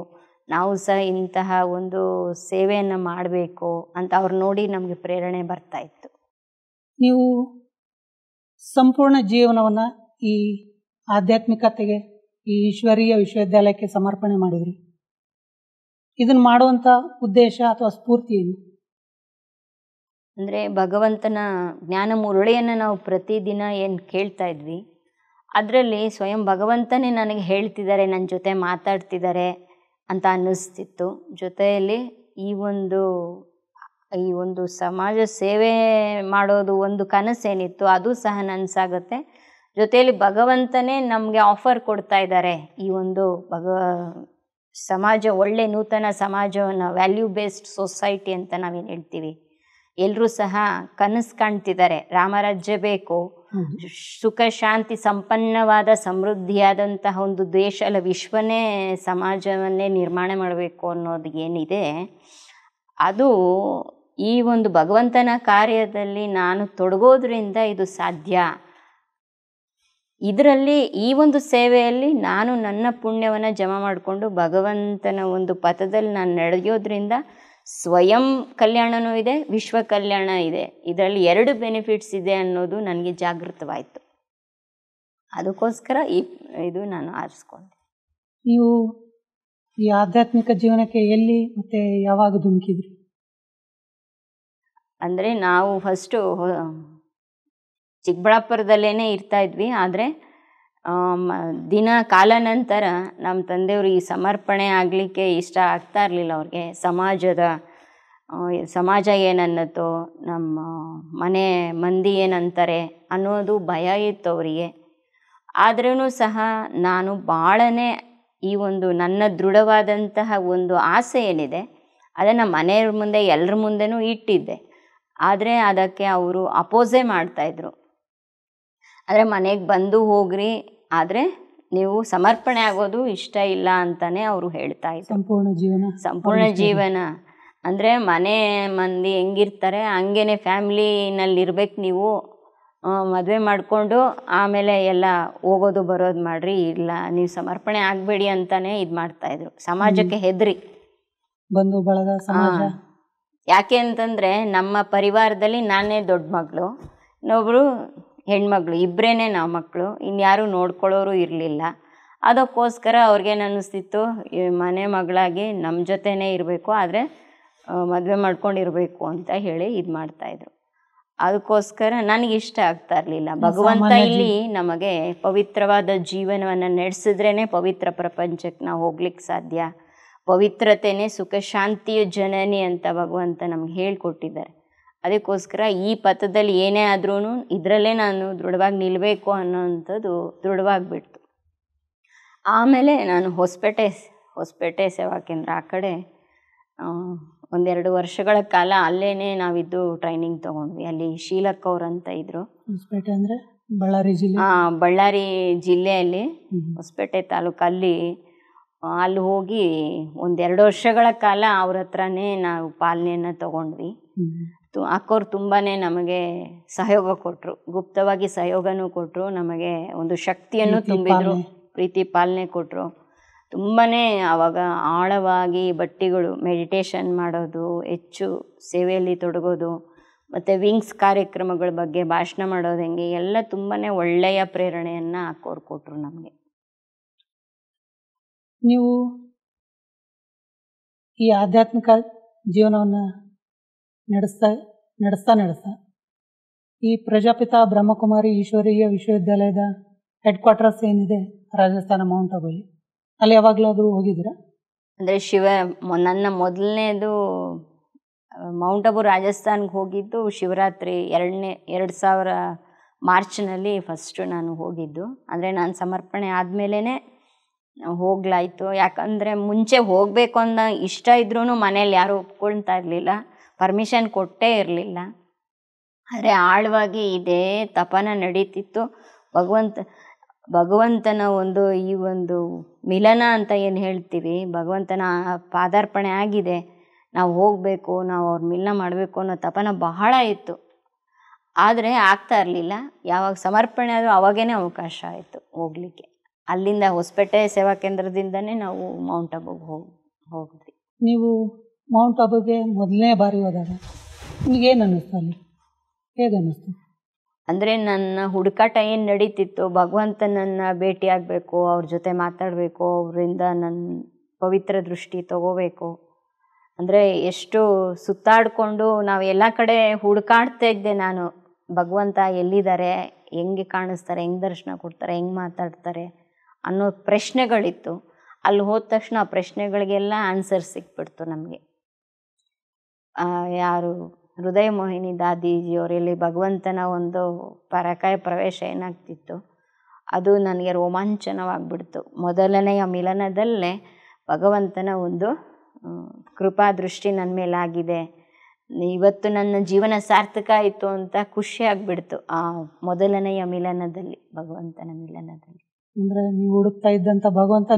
ನಾವು ಸಹ ಇಂತಹ ಒಂದು ಸೇವೆಯನ್ನು ಮಾಡಬೇಕು ಅಂತ ಅವ್ರು ನೋಡಿ ನಮಗೆ ಪ್ರೇರಣೆ ಬರ್ತಾ ಇತ್ತು ನೀವು ಸಂಪೂರ್ಣ ಜೀವನವನ್ನು ಈ ಆಧ್ಯಾತ್ಮಿಕತೆಗೆ ಈ ಈಶ್ವರೀಯ ವಿಶ್ವವಿದ್ಯಾಲಯಕ್ಕೆ ಸಮರ್ಪಣೆ ಮಾಡಿದ್ರಿ ಇದನ್ನು ಮಾಡುವಂಥ ಉದ್ದೇಶ ಅಥವಾ ಸ್ಫೂರ್ತಿ ಏನು ಅಂದರೆ ಭಗವಂತನ ಜ್ಞಾನ ಮುರುಳಿಯನ್ನು ನಾವು ಪ್ರತಿದಿನ ಏನು ಕೇಳ್ತಾ ಇದ್ವಿ ಅದರಲ್ಲಿ ಸ್ವಯಂ ಭಗವಂತನೇ ನನಗೆ ಹೇಳ್ತಿದ್ದಾರೆ ನನ್ನ ಜೊತೆ ಮಾತಾಡ್ತಿದ್ದಾರೆ ಅಂತ ಅನ್ನಿಸ್ತಿತ್ತು ಜೊತೆಯಲ್ಲಿ ಈ ಒಂದು ಈ ಒಂದು ಸಮಾಜ ಸೇವೆ ಮಾಡೋದು ಒಂದು ಕನಸೇನಿತ್ತು ಅದು ಸಹ ನನಸಾಗುತ್ತೆ ಜೊತೆಯಲ್ಲಿ ಭಗವಂತನೇ ನಮಗೆ ಆಫರ್ ಕೊಡ್ತಾ ಇದ್ದಾರೆ ಈ ಒಂದು ಭಗ ಸಮಾಜ ಒಳ್ಳೆ ನೂತನ ಸಮಾಜವನ್ನು ವ್ಯಾಲ್ಯೂ ಬೇಸ್ಡ್ ಸೊಸೈಟಿ ಅಂತ ನಾವೇನು ಹೇಳ್ತೀವಿ ಎಲ್ಲರೂ ಸಹ ಕನಸು ಕಾಣ್ತಿದ್ದಾರೆ ರಾಮರಾಜ್ಯ ಬೇಕು ಸುಖ ಶಾಂತಿ ಸಂಪನ್ನವಾದ ಸಮೃದ್ಧಿಯಾದಂತಹ ಒಂದು ದೇಶ ಅಲ್ಲ ವಿಶ್ವನೇ ಸಮಾಜವನ್ನೇ ನಿರ್ಮಾಣ ಮಾಡಬೇಕು ಅನ್ನೋದು ಏನಿದೆ ಅದು ಈ ಒಂದು ಭಗವಂತನ ಕಾರ್ಯದಲ್ಲಿ ನಾನು ತೊಡಗೋದ್ರಿಂದ ಇದು ಸಾಧ್ಯ ಇದರಲ್ಲಿ ಈ ಒಂದು ಸೇವೆಯಲ್ಲಿ ನಾನು ನನ್ನ ಪುಣ್ಯವನ್ನು ಜಮಾ ಮಾಡಿಕೊಂಡು ಭಗವಂತನ ಒಂದು ಪಥದಲ್ಲಿ ನಾನು ನಡೆಯೋದ್ರಿಂದ ಸ್ವಯಂ ಕಲ್ಯಾಣನೂ ಇದೆ ವಿಶ್ವ ಕಲ್ಯಾಣ ಇದೆ ಇದರಲ್ಲಿ ಎರಡು ಬೆನಿಫಿಟ್ಸ್ ಇದೆ ಅನ್ನೋದು ನನಗೆ ಜಾಗೃತವಾಯಿತು ಅದಕ್ಕೋಸ್ಕರ ಈ ಇದು ನಾನು ಆರಿಸ್ಕೊಂಡೆ ನೀವು ಈ ಆಧ್ಯಾತ್ಮಿಕ ಜೀವನಕ್ಕೆ ಎಲ್ಲಿ ಮತ್ತೆ ಯಾವಾಗ ಧುಮುಕಿದ್ರಿ ಅಂದರೆ ನಾವು ಫಸ್ಟು ಚಿಕ್ಕಬಳ್ಳಾಪುರದಲ್ಲೇನೆ ಇರ್ತಾ ಇದ್ವಿ ಆದರೆ ದಿನ ಕಾಲಾನಂತರ ನಮ್ಮ ತಂದೆಯವರು ಈ ಸಮರ್ಪಣೆ ಆಗಲಿಕ್ಕೆ ಇಷ್ಟ ಆಗ್ತಾ ಇರಲಿಲ್ಲ ಅವ್ರಿಗೆ ಸಮಾಜದ ಸಮಾಜ ಏನನ್ನತ್ತೋ ನಮ್ಮ ಮನೆ ಮಂದಿ ಏನಂತಾರೆ ಅನ್ನೋದು ಭಯ ಇತ್ತು ಅವರಿಗೆ ಆದ್ರೂ ಸಹ ನಾನು ಭಾಳನೇ ಈ ಒಂದು ನನ್ನ ದೃಢವಾದಂತಹ ಒಂದು ಆಸೆ ಏನಿದೆ ಅದನ್ನು ಮನೆಯವ್ರ ಮುಂದೆ ಎಲ್ಲರ ಮುಂದೆನೂ ಇಟ್ಟಿದ್ದೆ ಆದರೆ ಅದಕ್ಕೆ ಅವರು ಅಪೋಸೇ ಮಾಡ್ತಾಯಿದ್ರು ಆದರೆ ಮನೆಗೆ ಬಂದು ಹೋಗ್ರಿ ಆದರೆ ನೀವು ಸಮರ್ಪಣೆ ಆಗೋದು ಇಷ್ಟ ಇಲ್ಲ ಅಂತಾನೆ ಅವರು ಹೇಳ್ತಾ ಇದ್ರು ಸಂಪೂರ್ಣ ಜೀವನ ಸಂಪೂರ್ಣ ಜೀವನ ಅಂದರೆ ಮನೆ ಮಂದಿ ಹೆಂಗಿರ್ತಾರೆ ಹಂಗೇನೆ ಫ್ಯಾಮ್ಲಿನಲ್ಲಿ ಇರ್ಬೇಕು ನೀವು ಮದುವೆ ಮಾಡಿಕೊಂಡು ಆಮೇಲೆ ಎಲ್ಲ ಹೋಗೋದು ಬರೋದು ಮಾಡ್ರಿ ಇಲ್ಲ ನೀವು ಸಮರ್ಪಣೆ ಆಗಬೇಡಿ ಅಂತಾನೆ ಇದು ಮಾಡ್ತಾ ಇದ್ರು ಸಮಾಜಕ್ಕೆ ಹೆದ್ರಿ ಬಂಧು ಬಳಗ ಸಮಾಜ ಯಾಕೆ ಅಂತಂದರೆ ನಮ್ಮ ಪರಿವಾರದಲ್ಲಿ ನಾನೇ ದೊಡ್ಡ ಮಗಳು ಇನ್ನೊಬ್ರು ಹೆಣ್ಮಗಳು ಇಬ್ಬರೇ ನಾವು ಮಕ್ಕಳು ಇನ್ಯಾರೂ ನೋಡ್ಕೊಳ್ಳೋರು ಇರಲಿಲ್ಲ ಅದಕ್ಕೋಸ್ಕರ ಅನ್ನಿಸ್ತಿತ್ತು ಮನೆ ಮಗಳಾಗಿ ನಮ್ಮ ಜೊತೆನೇ ಇರಬೇಕು ಆದರೆ ಮದುವೆ ಮಾಡ್ಕೊಂಡಿರಬೇಕು ಅಂತ ಹೇಳಿ ಇದು ಮಾಡ್ತಾಯಿದ್ರು ಅದಕ್ಕೋಸ್ಕರ ನನಗಿಷ್ಟ ಆಗ್ತಾ ಇರಲಿಲ್ಲ ಭಗವಂತ ಇಲ್ಲಿ ನಮಗೆ ಪವಿತ್ರವಾದ ಜೀವನವನ್ನು ನಡೆಸಿದ್ರೇ ಪವಿತ್ರ ಪ್ರಪಂಚಕ್ಕೆ ನಾವು ಹೋಗ್ಲಿಕ್ಕೆ ಸಾಧ್ಯ ಪವಿತ್ರತೆಯೇ ಸುಖ ಶಾಂತಿಯ ಜನನಿ ಅಂತ ಭಗವಂತ ನಮ್ಗೆ ಹೇಳಿಕೊಟ್ಟಿದ್ದಾರೆ ಅದಕ್ಕೋಸ್ಕರ ಈ ಪಥದಲ್ಲಿ ಏನೇ ಆದ್ರೂ ಇದರಲ್ಲೇ ನಾನು ದೃಢವಾಗಿ ನಿಲ್ಲಬೇಕು ಅನ್ನೋವಂಥದ್ದು ದೃಢವಾಗಿಬಿಡ್ತು ಆಮೇಲೆ ನಾನು ಹೊಸಪೇಟೆ ಹೊಸಪೇಟೆ ಸೇವಾ ಕೇಂದ್ರ ಆ ಕಡೆ ಒಂದೆರಡು ವರ್ಷಗಳ ಕಾಲ ಅಲ್ಲೇ ನಾವಿದ್ದು ಟ್ರೈನಿಂಗ್ ತಗೊಂಡ್ವಿ ಅಲ್ಲಿ ಶೀಲಕ್ ಅಂತ ಇದ್ರು ಹೊಸಪೇಟೆ ಅಂದರೆ ಬಳ್ಳಾರಿ ಜಿಲ್ಲೆ ಹಾಂ ಬಳ್ಳಾರಿ ಜಿಲ್ಲೆಯಲ್ಲಿ ಹೊಸಪೇಟೆ ತಾಲೂಕಲ್ಲಿ ಅಲ್ಲಿ ಹೋಗಿ ಒಂದೆರಡು ವರ್ಷಗಳ ಕಾಲ ಅವ್ರ ಹತ್ರನೇ ನಾವು ಪಾಲನೆಯನ್ನು ತಗೊಂಡ್ವಿ ಅಕ್ಕೋರು ತುಂಬಾ ನಮಗೆ ಸಹಯೋಗ ಕೊಟ್ಟರು ಗುಪ್ತವಾಗಿ ಸಹಯೋಗನೂ ಕೊಟ್ಟರು ನಮಗೆ ಒಂದು ಶಕ್ತಿಯನ್ನು ತುಂಬಿದ್ರು ಪ್ರೀತಿ ಪಾಲನೆ ಕೊಟ್ಟರು ತುಂಬಾ ಆವಾಗ ಆಳವಾಗಿ ಬಟ್ಟೆಗಳು ಮೆಡಿಟೇಷನ್ ಮಾಡೋದು ಹೆಚ್ಚು ಸೇವೆಯಲ್ಲಿ ತೊಡಗೋದು ಮತ್ತು ವಿಂಗ್ಸ್ ಕಾರ್ಯಕ್ರಮಗಳ ಬಗ್ಗೆ ಭಾಷಣ ಮಾಡೋದು ಹೆಂಗೆ ಎಲ್ಲ ತುಂಬಾ ಒಳ್ಳೆಯ ಪ್ರೇರಣೆಯನ್ನು ಅಕ್ಕೋರು ಕೊಟ್ಟರು ನಮಗೆ ನೀವು ಈ ಆಧ್ಯಾತ್ಮಿಕ ಜೀವನವನ್ನು ನಡೆಸ್ತಾ ನಡೆಸ್ತಾ ನಡೆಸ್ತಾ ಈ ಪ್ರಜಾಪಿತ ಬ್ರಹ್ಮಕುಮಾರಿ ಈಶ್ವರೀಯ ವಿಶ್ವವಿದ್ಯಾಲಯದ ಹೆಡ್ ಕ್ವಾರ್ಟರ್ಸ್ ಏನಿದೆ ರಾಜಸ್ಥಾನ ಮೌಂಟ್ ಆಬುಲಿ ಅಲ್ಲಿ ಯಾವಾಗಲಾದರೂ ಹೋಗಿದ್ದೀರಾ ಅಂದರೆ ಶಿವ ನನ್ನ ಮೊದಲನೇದು ಮೌಂಟ್ ಅಬು ರಾಜಸ್ಥಾನ್ಗೆ ಹೋಗಿದ್ದು ಶಿವರಾತ್ರಿ ಎರಡನೇ ಎರಡು ಸಾವಿರ ಮಾರ್ಚ್ನಲ್ಲಿ ಫಸ್ಟು ನಾನು ಹೋಗಿದ್ದು ಅಂದರೆ ನಾನು ಸಮರ್ಪಣೆ ಆದಮೇಲೆ ಹೋಗ್ಲಾಯಿತು ಯಾಕಂದರೆ ಮುಂಚೆ ಹೋಗಬೇಕು ಅನ್ನೋ ಇಷ್ಟ ಇದ್ರೂ ಮನೇಲಿ ಯಾರೂ ಒಪ್ಕೊಳ್ತಾ ಇರಲಿಲ್ಲ ಪರ್ಮಿಷನ್ ಕೊಟ್ಟೇ ಇರಲಿಲ್ಲ ಆದರೆ ಆಳವಾಗಿ ಇದೇ ತಪನ ನಡೀತಿತ್ತು ಭಗವಂತ ಭಗವಂತನ ಒಂದು ಈ ಒಂದು ಮಿಲನ ಅಂತ ಏನು ಹೇಳ್ತೀವಿ ಭಗವಂತನ ಪಾದಾರ್ಪಣೆ ಆಗಿದೆ ನಾವು ಹೋಗಬೇಕು ನಾವು ಅವ್ರ ಮಿಲನ ಮಾಡಬೇಕು ಅನ್ನೋ ತಪನ ಬಹಳ ಇತ್ತು ಆದರೆ ಆಗ್ತಾ ಇರಲಿಲ್ಲ ಯಾವಾಗ ಸಮರ್ಪಣೆ ಆದರೂ ಅವಾಗೇ ಅವಕಾಶ ಆಯಿತು ಹೋಗಲಿಕ್ಕೆ ಅಲ್ಲಿಂದ ಹೊಸಪೇಟೆ ಸೇವಾ ಕೇಂದ್ರದಿಂದನೇ ನಾವು ಮೌಂಟ್ ಅಬೋಗ್ ಹೋಗಿ ಹೋಗಿದ್ವಿ ನೀವು ಮೌಂಟ್ ಆಬುಗೆ ಮೊದಲನೇ ಬಾರಿ ಹೋದಾಗ ನಿಮಗೇನು ಅನ್ನಿಸ್ತು ಅಲ್ಲಿ ಹೇಗೆ ಅನ್ನಿಸ್ತು ಅಂದರೆ ನನ್ನ ಹುಡುಕಾಟ ಏನು ನಡೀತಿತ್ತು ಭಗವಂತನನ್ನು ಭೇಟಿಯಾಗಬೇಕು ಅವ್ರ ಜೊತೆ ಮಾತಾಡಬೇಕು ಅವರಿಂದ ನನ್ನ ಪವಿತ್ರ ದೃಷ್ಟಿ ತಗೋಬೇಕು ಅಂದರೆ ಎಷ್ಟು ಸುತ್ತಾಡಿಕೊಂಡು ನಾವು ಎಲ್ಲ ಕಡೆ ಹುಡುಕಾಡ್ತಾ ಇದ್ದೆ ನಾನು ಭಗವಂತ ಎಲ್ಲಿದ್ದಾರೆ ಹೆಂಗೆ ಕಾಣಿಸ್ತಾರೆ ಹೆಂಗೆ ದರ್ಶನ ಕೊಡ್ತಾರೆ ಹೆಂಗೆ ಮಾತಾಡ್ತಾರೆ ಅನ್ನೋ ಪ್ರಶ್ನೆಗಳಿತ್ತು ಅಲ್ಲಿ ಹೋದ ತಕ್ಷಣ ಆ ಪ್ರಶ್ನೆಗಳಿಗೆಲ್ಲ ಆನ್ಸರ್ ಸಿಕ್ಬಿಡ್ತು ನಮಗೆ ಯಾರು ಹೃದಯ ಮೋಹಿನಿ ದಾದೀಜಿಯವರಲ್ಲಿ ಭಗವಂತನ ಒಂದು ಪರಕಾಯ ಪ್ರವೇಶ ಏನಾಗ್ತಿತ್ತು ಅದು ನನಗೆ ರೋಮಾಂಚನವಾಗ್ಬಿಡ್ತು ಮೊದಲನೆಯ ಮಿಲನದಲ್ಲೇ ಭಗವಂತನ ಒಂದು ಕೃಪಾ ದೃಷ್ಟಿ ನನ್ನ ಮೇಲಾಗಿದೆ ಇವತ್ತು ನನ್ನ ಜೀವನ ಸಾರ್ಥಕ ಆಯಿತು ಅಂತ ಖುಷಿ ಆಗ್ಬಿಡ್ತು ಆ ಮೊದಲನೆಯ ಮಿಲನದಲ್ಲಿ ಭಗವಂತನ ಮಿಲನದಲ್ಲಿ ಅಂದ್ರೆ ನೀವು ಹುಡುಕ್ತಾ ಇದ್ದಂತ ಭಗವಂತ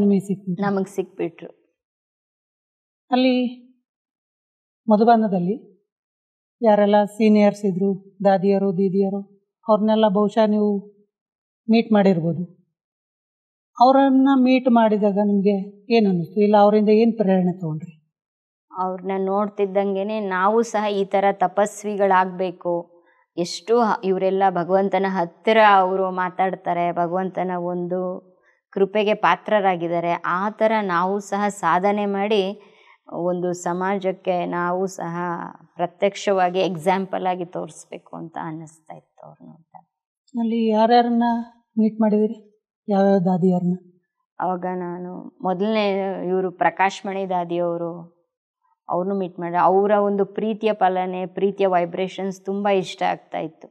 ನಮಗೆ ಸಿಕ್ಬಿಟ್ರು ಅಲ್ಲಿ ಮಧುಬಾನದಲ್ಲಿ ಯಾರೆಲ್ಲ ಸೀನಿಯರ್ಸ್ ಇದ್ದರು ದಾದಿಯರು ದೀದಿಯರು ಅವ್ರನ್ನೆಲ್ಲ ಬಹುಶಃ ನೀವು ಮೀಟ್ ಮಾಡಿರ್ಬೋದು ಅವರನ್ನು ಮೀಟ್ ಮಾಡಿದಾಗ ನಿಮಗೆ ಏನು ಅನ್ನಿಸ್ತು ಇಲ್ಲ ಅವರಿಂದ ಏನು ಪ್ರೇರಣೆ ತಗೊಂಡ್ರಿ ಅವ್ರನ್ನ ನೋಡ್ತಿದ್ದಂಗೆ ನಾವು ಸಹ ಈ ಥರ ತಪಸ್ವಿಗಳಾಗಬೇಕು ಎಷ್ಟು ಇವರೆಲ್ಲ ಭಗವಂತನ ಹತ್ತಿರ ಅವರು ಮಾತಾಡ್ತಾರೆ ಭಗವಂತನ ಒಂದು ಕೃಪೆಗೆ ಪಾತ್ರರಾಗಿದ್ದಾರೆ ಆ ಥರ ನಾವು ಸಹ ಸಾಧನೆ ಮಾಡಿ ಒಂದು ಸಮಾಜಕ್ಕೆ ನಾವು ಸಹ ಪ್ರತ್ಯಕ್ಷವಾಗಿ ಎಕ್ಸಾಂಪಲ್ ಆಗಿ ತೋರಿಸ್ಬೇಕು ಅಂತ ಅನ್ನಿಸ್ತಾ ಇತ್ತು ಅವ್ರನ್ನ ನೋಡಿದಾಗ ಅಲ್ಲಿ ಯಾರ್ಯಾರನ್ನ ಮೀಟ್ ಮಾಡಿದಿರಿ ಯಾವ್ಯಾವ ದಾದಿಯಾರನ್ನ ಅವಾಗ ನಾನು ಮೊದಲನೇ ಇವರು ಪ್ರಕಾಶ್ ಮಣಿ ದಾದಿಯವರು ಅವ್ರನ್ನು ಮೀಟ್ ಮಾಡಿದೆ ಅವರ ಒಂದು ಪ್ರೀತಿಯ ಪಾಲನೆ ಪ್ರೀತಿಯ ವೈಬ್ರೇಷನ್ಸ್ ತುಂಬ ಇಷ್ಟ ಆಗ್ತಾ ಇತ್ತು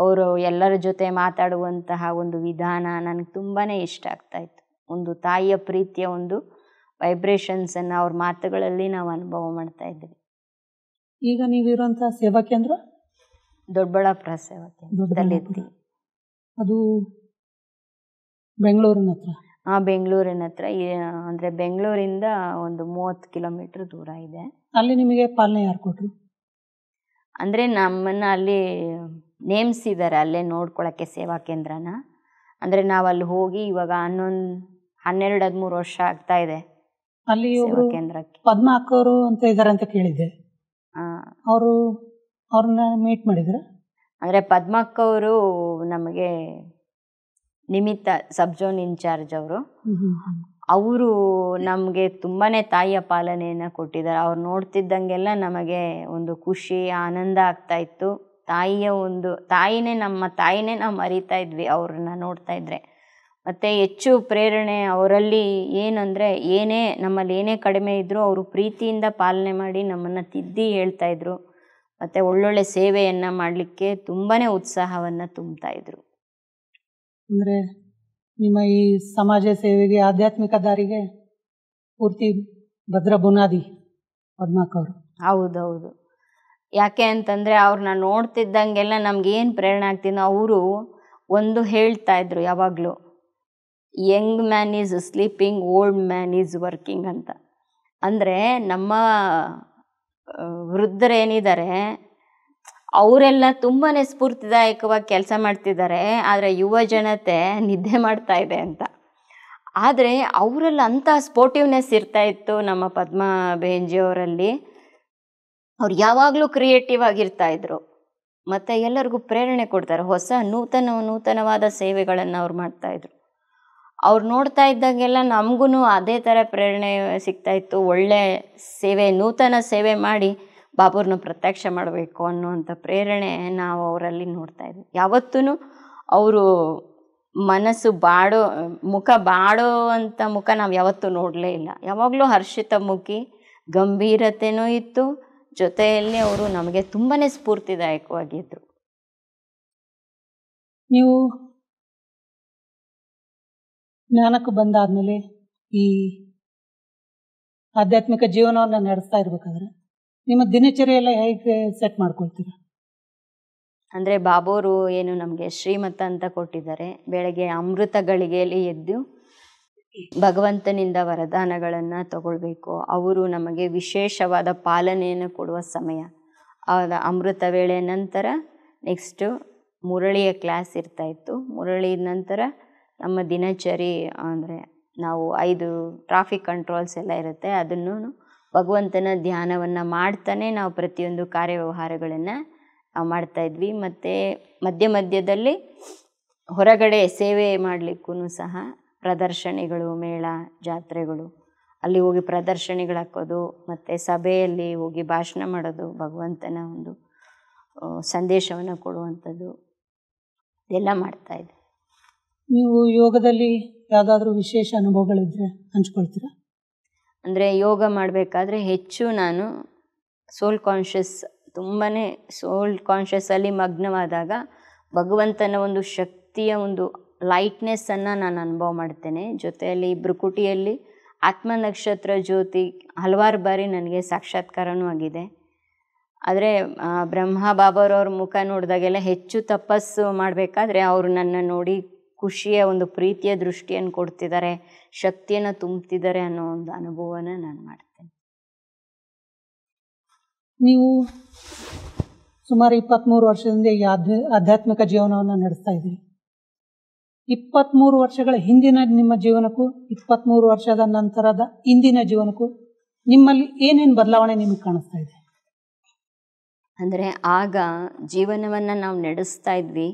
ಅವರು ಎಲ್ಲರ ಜೊತೆ ಮಾತಾಡುವಂತಹ ಒಂದು ವಿಧಾನ ನನಗೆ ತುಂಬಾ ಇಷ್ಟ ಆಗ್ತಾ ಇತ್ತು ಒಂದು ತಾಯಿಯ ಪ್ರೀತಿಯ ಒಂದು ವೈಬ್ರೇಷನ್ಸನ್ನು ಅವ್ರ ಮಾತುಗಳಲ್ಲಿ ನಾವು ಅನುಭವ ಮಾಡ್ತಾ ಇದ್ದೀವಿ ಈಗ ನೀವಿರುವಂತಹ ಸೇವಾ ಕೇಂದ್ರ ದೊಡ್ಡಬಳ್ಳಾಪುರ ಸೇವಾ ಕೇಂದ್ರದಲ್ಲಿದ್ವಿ ಅದು ಬೆಂಗಳೂರಿನ ಹತ್ರ ಹಾಂ ಬೆಂಗಳೂರಿನ ಹತ್ರ ಅಂದರೆ ಬೆಂಗಳೂರಿಂದ ಒಂದು ಮೂವತ್ತು ಕಿಲೋಮೀಟ್ರ್ ದೂರ ಇದೆ ಅಲ್ಲಿ ನಿಮಗೆ ಪಾಲನೆ ಯಾರು ಕೊಟ್ಟರು ಅಂದರೆ ನಮ್ಮನ್ನು ಅಲ್ಲಿ ನೇಮಿಸಿದ್ದಾರೆ ಅಲ್ಲೇ ನೋಡ್ಕೊಳ್ಳೋಕ್ಕೆ ಸೇವಾ ಕೇಂದ್ರನ ಅಂದರೆ ನಾವು ಅಲ್ಲಿ ಹೋಗಿ ಇವಾಗ ಹನ್ನೊಂದು ಹನ್ನೆರಡು ಹದಿಮೂರು ವರ್ಷ ಆಗ್ತಾ ಇದೆ ಅಲ್ಲಿ ಕೇಂದ್ರಕ್ಕೆ ಪದ್ಮ ಅಕ್ಕವರು ಅಂತ ಇದಾರೆ ಅಂತ ಕೇಳಿದ್ದೆ ಅವರು ಅವ್ರನ್ನ ಮೀಟ್ ಮಾಡಿದ್ರ ಅಂದ್ರೆ ಪದ್ಮ ನಮಗೆ ನಿಮಿತ್ತ ಸಬ್ ಜೋನ್ ಇನ್ಚಾರ್ಜ್ ಅವರು ಅವರು ನಮಗೆ ತುಂಬಾನೇ ತಾಯಿಯ ಪಾಲನೆಯನ್ನ ಕೊಟ್ಟಿದ್ದಾರೆ ಅವ್ರು ನೋಡ್ತಿದ್ದಂಗೆಲ್ಲ ನಮಗೆ ಒಂದು ಖುಷಿ ಆನಂದ ಆಗ್ತಾ ಇತ್ತು ತಾಯಿಯ ಒಂದು ತಾಯಿನೇ ನಮ್ಮ ತಾಯಿನೇ ನಾವು ಮರಿತಾ ಇದ್ವಿ ಅವ್ರನ್ನ ನೋಡ್ತಾ ಇದ್ರೆ ಮತ್ತು ಹೆಚ್ಚು ಪ್ರೇರಣೆ ಅವರಲ್ಲಿ ಏನಂದರೆ ಏನೇ ನಮ್ಮಲ್ಲಿ ಏನೇ ಕಡಿಮೆ ಇದ್ದರೂ ಅವರು ಪ್ರೀತಿಯಿಂದ ಪಾಲನೆ ಮಾಡಿ ನಮ್ಮನ್ನು ತಿದ್ದಿ ಹೇಳ್ತಾಯಿದ್ರು ಮತ್ತು ಒಳ್ಳೊಳ್ಳೆ ಸೇವೆಯನ್ನು ಮಾಡಲಿಕ್ಕೆ ತುಂಬಾ ಉತ್ಸಾಹವನ್ನು ತುಂಬ್ತಾ ಇದ್ರು ಅಂದರೆ ನಿಮ್ಮ ಈ ಸಮಾಜ ಸೇವೆಗೆ ಆಧ್ಯಾತ್ಮಿಕ ದಾರಿಗೆ ಪೂರ್ತಿ ಭದ್ರ ಬುನಾದಿ ಪದ್ಮಾಕವರು ಹೌದೌದು ಯಾಕೆ ಅಂತಂದರೆ ಅವ್ರನ್ನ ನೋಡ್ತಿದ್ದಂಗೆಲ್ಲ ನಮ್ಗೆ ಏನು ಪ್ರೇರಣೆ ಆಗ್ತೀನೋ ಅವರು ಒಂದು ಹೇಳ್ತಾ ಇದ್ರು ಯಾವಾಗಲೂ young man is sleeping old man is working ಅಂತ ಅಂದರೆ ನಮ್ಮ ವೃದ್ಧರೇನಿದ್ದಾರೆ ಅವರೆಲ್ಲ ತುಂಬಾ ಸ್ಫೂರ್ತಿದಾಯಕವಾಗಿ ಕೆಲಸ ಮಾಡ್ತಿದ್ದಾರೆ ಆದರೆ ಯುವ ಜನತೆ ನಿದ್ದೆ ಮಾಡ್ತಾ ಇದೆ ಅಂತ ಆದರೆ ಅವರಲ್ಲಿ ಅಂಥ ಸ್ಪೋರ್ಟಿವ್ನೆಸ್ ಇರ್ತಾ ಇತ್ತು ನಮ್ಮ ಪದ್ಮಾ ಅವರಲ್ಲಿ ಅವ್ರು ಯಾವಾಗಲೂ ಕ್ರಿಯೇಟಿವ್ ಆಗಿರ್ತಾ ಇದ್ರು ಮತ್ತು ಎಲ್ಲರಿಗೂ ಪ್ರೇರಣೆ ಕೊಡ್ತಾರೆ ಹೊಸ ನೂತನ ನೂತನವಾದ ಸೇವೆಗಳನ್ನು ಅವ್ರು ಮಾಡ್ತಾಯಿದ್ರು ಅವ್ರು ನೋಡ್ತಾ ಇದ್ದಾಗೆಲ್ಲ ನಮಗೂ ಅದೇ ಥರ ಪ್ರೇರಣೆ ಸಿಗ್ತಾ ಇತ್ತು ಒಳ್ಳೆ ಸೇವೆ ನೂತನ ಸೇವೆ ಮಾಡಿ ಬಾಬೂರನ್ನ ಪ್ರತ್ಯಕ್ಷ ಮಾಡಬೇಕು ಅನ್ನುವಂಥ ಪ್ರೇರಣೆ ನಾವು ಅವರಲ್ಲಿ ನೋಡ್ತಾ ಇದ್ವಿ ಯಾವತ್ತೂ ಅವರು ಮನಸ್ಸು ಬಾಡೋ ಮುಖ ಬಾಡೋ ಅಂಥ ಮುಖ ನಾವು ಯಾವತ್ತೂ ನೋಡಲೇ ಇಲ್ಲ ಯಾವಾಗಲೂ ಹರ್ಷಿತ ಮುಖಿ ಗಂಭೀರತೆನೂ ಇತ್ತು ಜೊತೆಯಲ್ಲಿ ಅವರು ನಮಗೆ ತುಂಬಾ ಸ್ಫೂರ್ತಿದಾಯಕವಾಗಿದ್ದರು ನೀವು ಜ್ಞಾನಕ್ಕೂ ಬಂದಾದ್ಮೇಲೆ ಈ ಆಧ್ಯಾತ್ಮಿಕ ಜೀವನವನ್ನು ನಡೆಸ್ತಾ ಇರ್ಬೇಕಾದ್ರೆ ನಿಮ್ಮ ದಿನಚರಿ ಹೇಗೆ ಸೆಟ್ ಮಾಡ್ಕೊಳ್ತೀರಾ ಅಂದರೆ ಬಾಬೋರು ಏನು ನಮಗೆ ಶ್ರೀಮತ ಅಂತ ಕೊಟ್ಟಿದ್ದಾರೆ ಬೆಳಗ್ಗೆ ಅಮೃತ ಗಳಿಗೆಯಲ್ಲಿ ಎದ್ದು ಭಗವಂತನಿಂದ ವರದಾನಗಳನ್ನು ತಗೊಳ್ಬೇಕು ಅವರು ನಮಗೆ ವಿಶೇಷವಾದ ಪಾಲನೆಯನ್ನು ಕೊಡುವ ಸಮಯ ಅದ ಅಮೃತ ವೇಳೆ ನಂತರ ನೆಕ್ಸ್ಟು ಮುರಳಿಯ ಕ್ಲಾಸ್ ಇರ್ತಾಯಿತ್ತು ಮುರಳಿ ನಂತರ ನಮ್ಮ ದಿನಚರಿ ಅಂದರೆ ನಾವು ಐದು ಟ್ರಾಫಿಕ್ ಕಂಟ್ರೋಲ್ಸ್ ಎಲ್ಲ ಇರುತ್ತೆ ಅದನ್ನು ಭಗವಂತನ ಧ್ಯಾನವನ್ನು ಮಾಡ್ತಾನೆ ನಾವು ಪ್ರತಿಯೊಂದು ಕಾರ್ಯವ್ಯವಹಾರಗಳನ್ನು ನಾವು ಮಾಡ್ತಾ ಮತ್ತು ಮಧ್ಯ ಮಧ್ಯದಲ್ಲಿ ಹೊರಗಡೆ ಸೇವೆ ಮಾಡಲಿಕ್ಕೂ ಸಹ ಪ್ರದರ್ಶನಿಗಳು ಮೇಳ ಜಾತ್ರೆಗಳು ಅಲ್ಲಿ ಹೋಗಿ ಪ್ರದರ್ಶನಗಳು ಹಾಕೋದು ಮತ್ತು ಸಭೆಯಲ್ಲಿ ಹೋಗಿ ಭಾಷಣ ಮಾಡೋದು ಭಗವಂತನ ಒಂದು ಸಂದೇಶವನ್ನು ಕೊಡುವಂಥದ್ದು ಇದೆಲ್ಲ ಮಾಡ್ತಾಯಿದ್ವಿ ನೀವು ಯೋಗದಲ್ಲಿ ಯಾವುದಾದ್ರೂ ವಿಶೇಷ ಅನುಭವಗಳಿದ್ರೆ ಹಂಚ್ಕೊಳ್ತೀರಾ ಅಂದರೆ ಯೋಗ ಮಾಡಬೇಕಾದ್ರೆ ಹೆಚ್ಚು ನಾನು ಸೋಲ್ ಕಾನ್ಷಿಯಸ್ ತುಂಬಾ ಸೋಲ್ ಕಾನ್ಷಿಯಸ್ಸಲ್ಲಿ ಮಗ್ನವಾದಾಗ ಭಗವಂತನ ಒಂದು ಶಕ್ತಿಯ ಒಂದು ಲೈಟ್ನೆಸ್ಸನ್ನು ನಾನು ಅನುಭವ ಮಾಡ್ತೇನೆ ಜೊತೆಯಲ್ಲಿ ಭ್ರುಕುಟಿಯಲ್ಲಿ ಆತ್ಮ ನಕ್ಷತ್ರ ಜ್ಯೋತಿ ಹಲವಾರು ಬಾರಿ ನನಗೆ ಸಾಕ್ಷಾತ್ಕಾರನೂ ಆಗಿದೆ ಆದರೆ ಬ್ರಹ್ಮ ಬಾಬಾರವ್ರ ಮುಖ ನೋಡಿದಾಗೆಲ್ಲ ಹೆಚ್ಚು ತಪಸ್ಸು ಮಾಡಬೇಕಾದ್ರೆ ಅವರು ನನ್ನ ನೋಡಿ ಖುಷಿಯ ಒಂದು ಪ್ರೀತಿಯ ದೃಷ್ಟಿಯನ್ನು ಕೊಡ್ತಿದ್ದಾರೆ ಶಕ್ತಿಯನ್ನು ತುಂಬುತ್ತಿದ್ದಾರೆ ಅನ್ನೋ ಒಂದು ಅನುಭವನ ನಾನು ಮಾಡ್ತೇನೆ ನೀವು ಸುಮಾರು ಇಪ್ಪತ್ತ್ಮೂರು ವರ್ಷದಿಂದ ಈ ಆಧ್ಯಾತ್ಮಿಕ ಜೀವನವನ್ನು ನಡೆಸ್ತಾ ಇದ್ದೀರಿ ಇಪ್ಪತ್ತ್ಮೂರು ವರ್ಷಗಳ ಹಿಂದಿನ ನಿಮ್ಮ ಜೀವನಕ್ಕೂ ಇಪ್ಪತ್ತ್ಮೂರು ವರ್ಷದ ನಂತರದ ಇಂದಿನ ಜೀವನಕ್ಕೂ ನಿಮ್ಮಲ್ಲಿ ಏನೇನು ಬದಲಾವಣೆ ನಿಮಗೆ ಕಾಣಿಸ್ತಾ ಇದೆ ಅಂದರೆ ಆಗ ಜೀವನವನ್ನು ನಾವು ನಡೆಸ್ತಾ ಇದ್ವಿ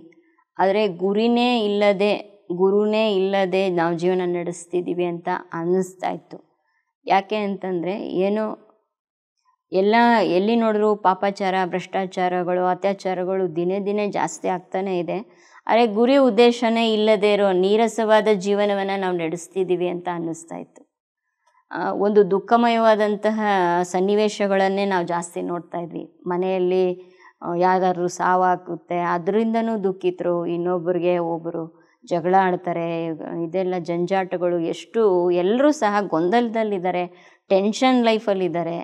ಆದರೆ ಗುರಿನೇ ಇಲ್ಲದೆ ಗುರುನೇ ಇಲ್ಲದೆ ನಾವು ಜೀವನ ನಡೆಸ್ತಿದ್ದೀವಿ ಅಂತ ಅನ್ನಿಸ್ತಾ ಇತ್ತು ಯಾಕೆ ಅಂತಂದರೆ ಏನು ಎಲ್ಲ ಎಲ್ಲಿ ನೋಡಿದ್ರು ಪಾಪಾಚಾರ ಭ್ರಷ್ಟಾಚಾರಗಳು ಅತ್ಯಾಚಾರಗಳು ದಿನೇ ದಿನೇ ಜಾಸ್ತಿ ಆಗ್ತಾನೇ ಇದೆ ಆದರೆ ಗುರಿ ಉದ್ದೇಶನೇ ಇಲ್ಲದೆ ಇರೋ ನೀರಸವಾದ ಜೀವನವನ್ನು ನಾವು ನಡೆಸ್ತಿದ್ದೀವಿ ಅಂತ ಅನ್ನಿಸ್ತಾ ಇತ್ತು ಒಂದು ದುಃಖಮಯವಾದಂತಹ ಸನ್ನಿವೇಶಗಳನ್ನೇ ನಾವು ಜಾಸ್ತಿ ನೋಡ್ತಾ ಇದ್ವಿ ಮನೆಯಲ್ಲಿ ಯಾವ್ದಾದ್ರು ಸಾವಾಗುತ್ತೆ ಅದರಿಂದನೂ ದುಃಖಿತರು ಇನ್ನೊಬ್ಬರಿಗೆ ಒಬ್ಬರು ಜಗಳ ಆಡ್ತಾರೆ ಇದೆಲ್ಲ ಜಂಜಾಟಗಳು ಎಷ್ಟು ಎಲ್ಲರೂ ಸಹ ಗೊಂದಲದಲ್ಲಿದ್ದಾರೆ ಟೆನ್ಷನ್ ಲೈಫಲ್ಲಿದ್ದಾರೆ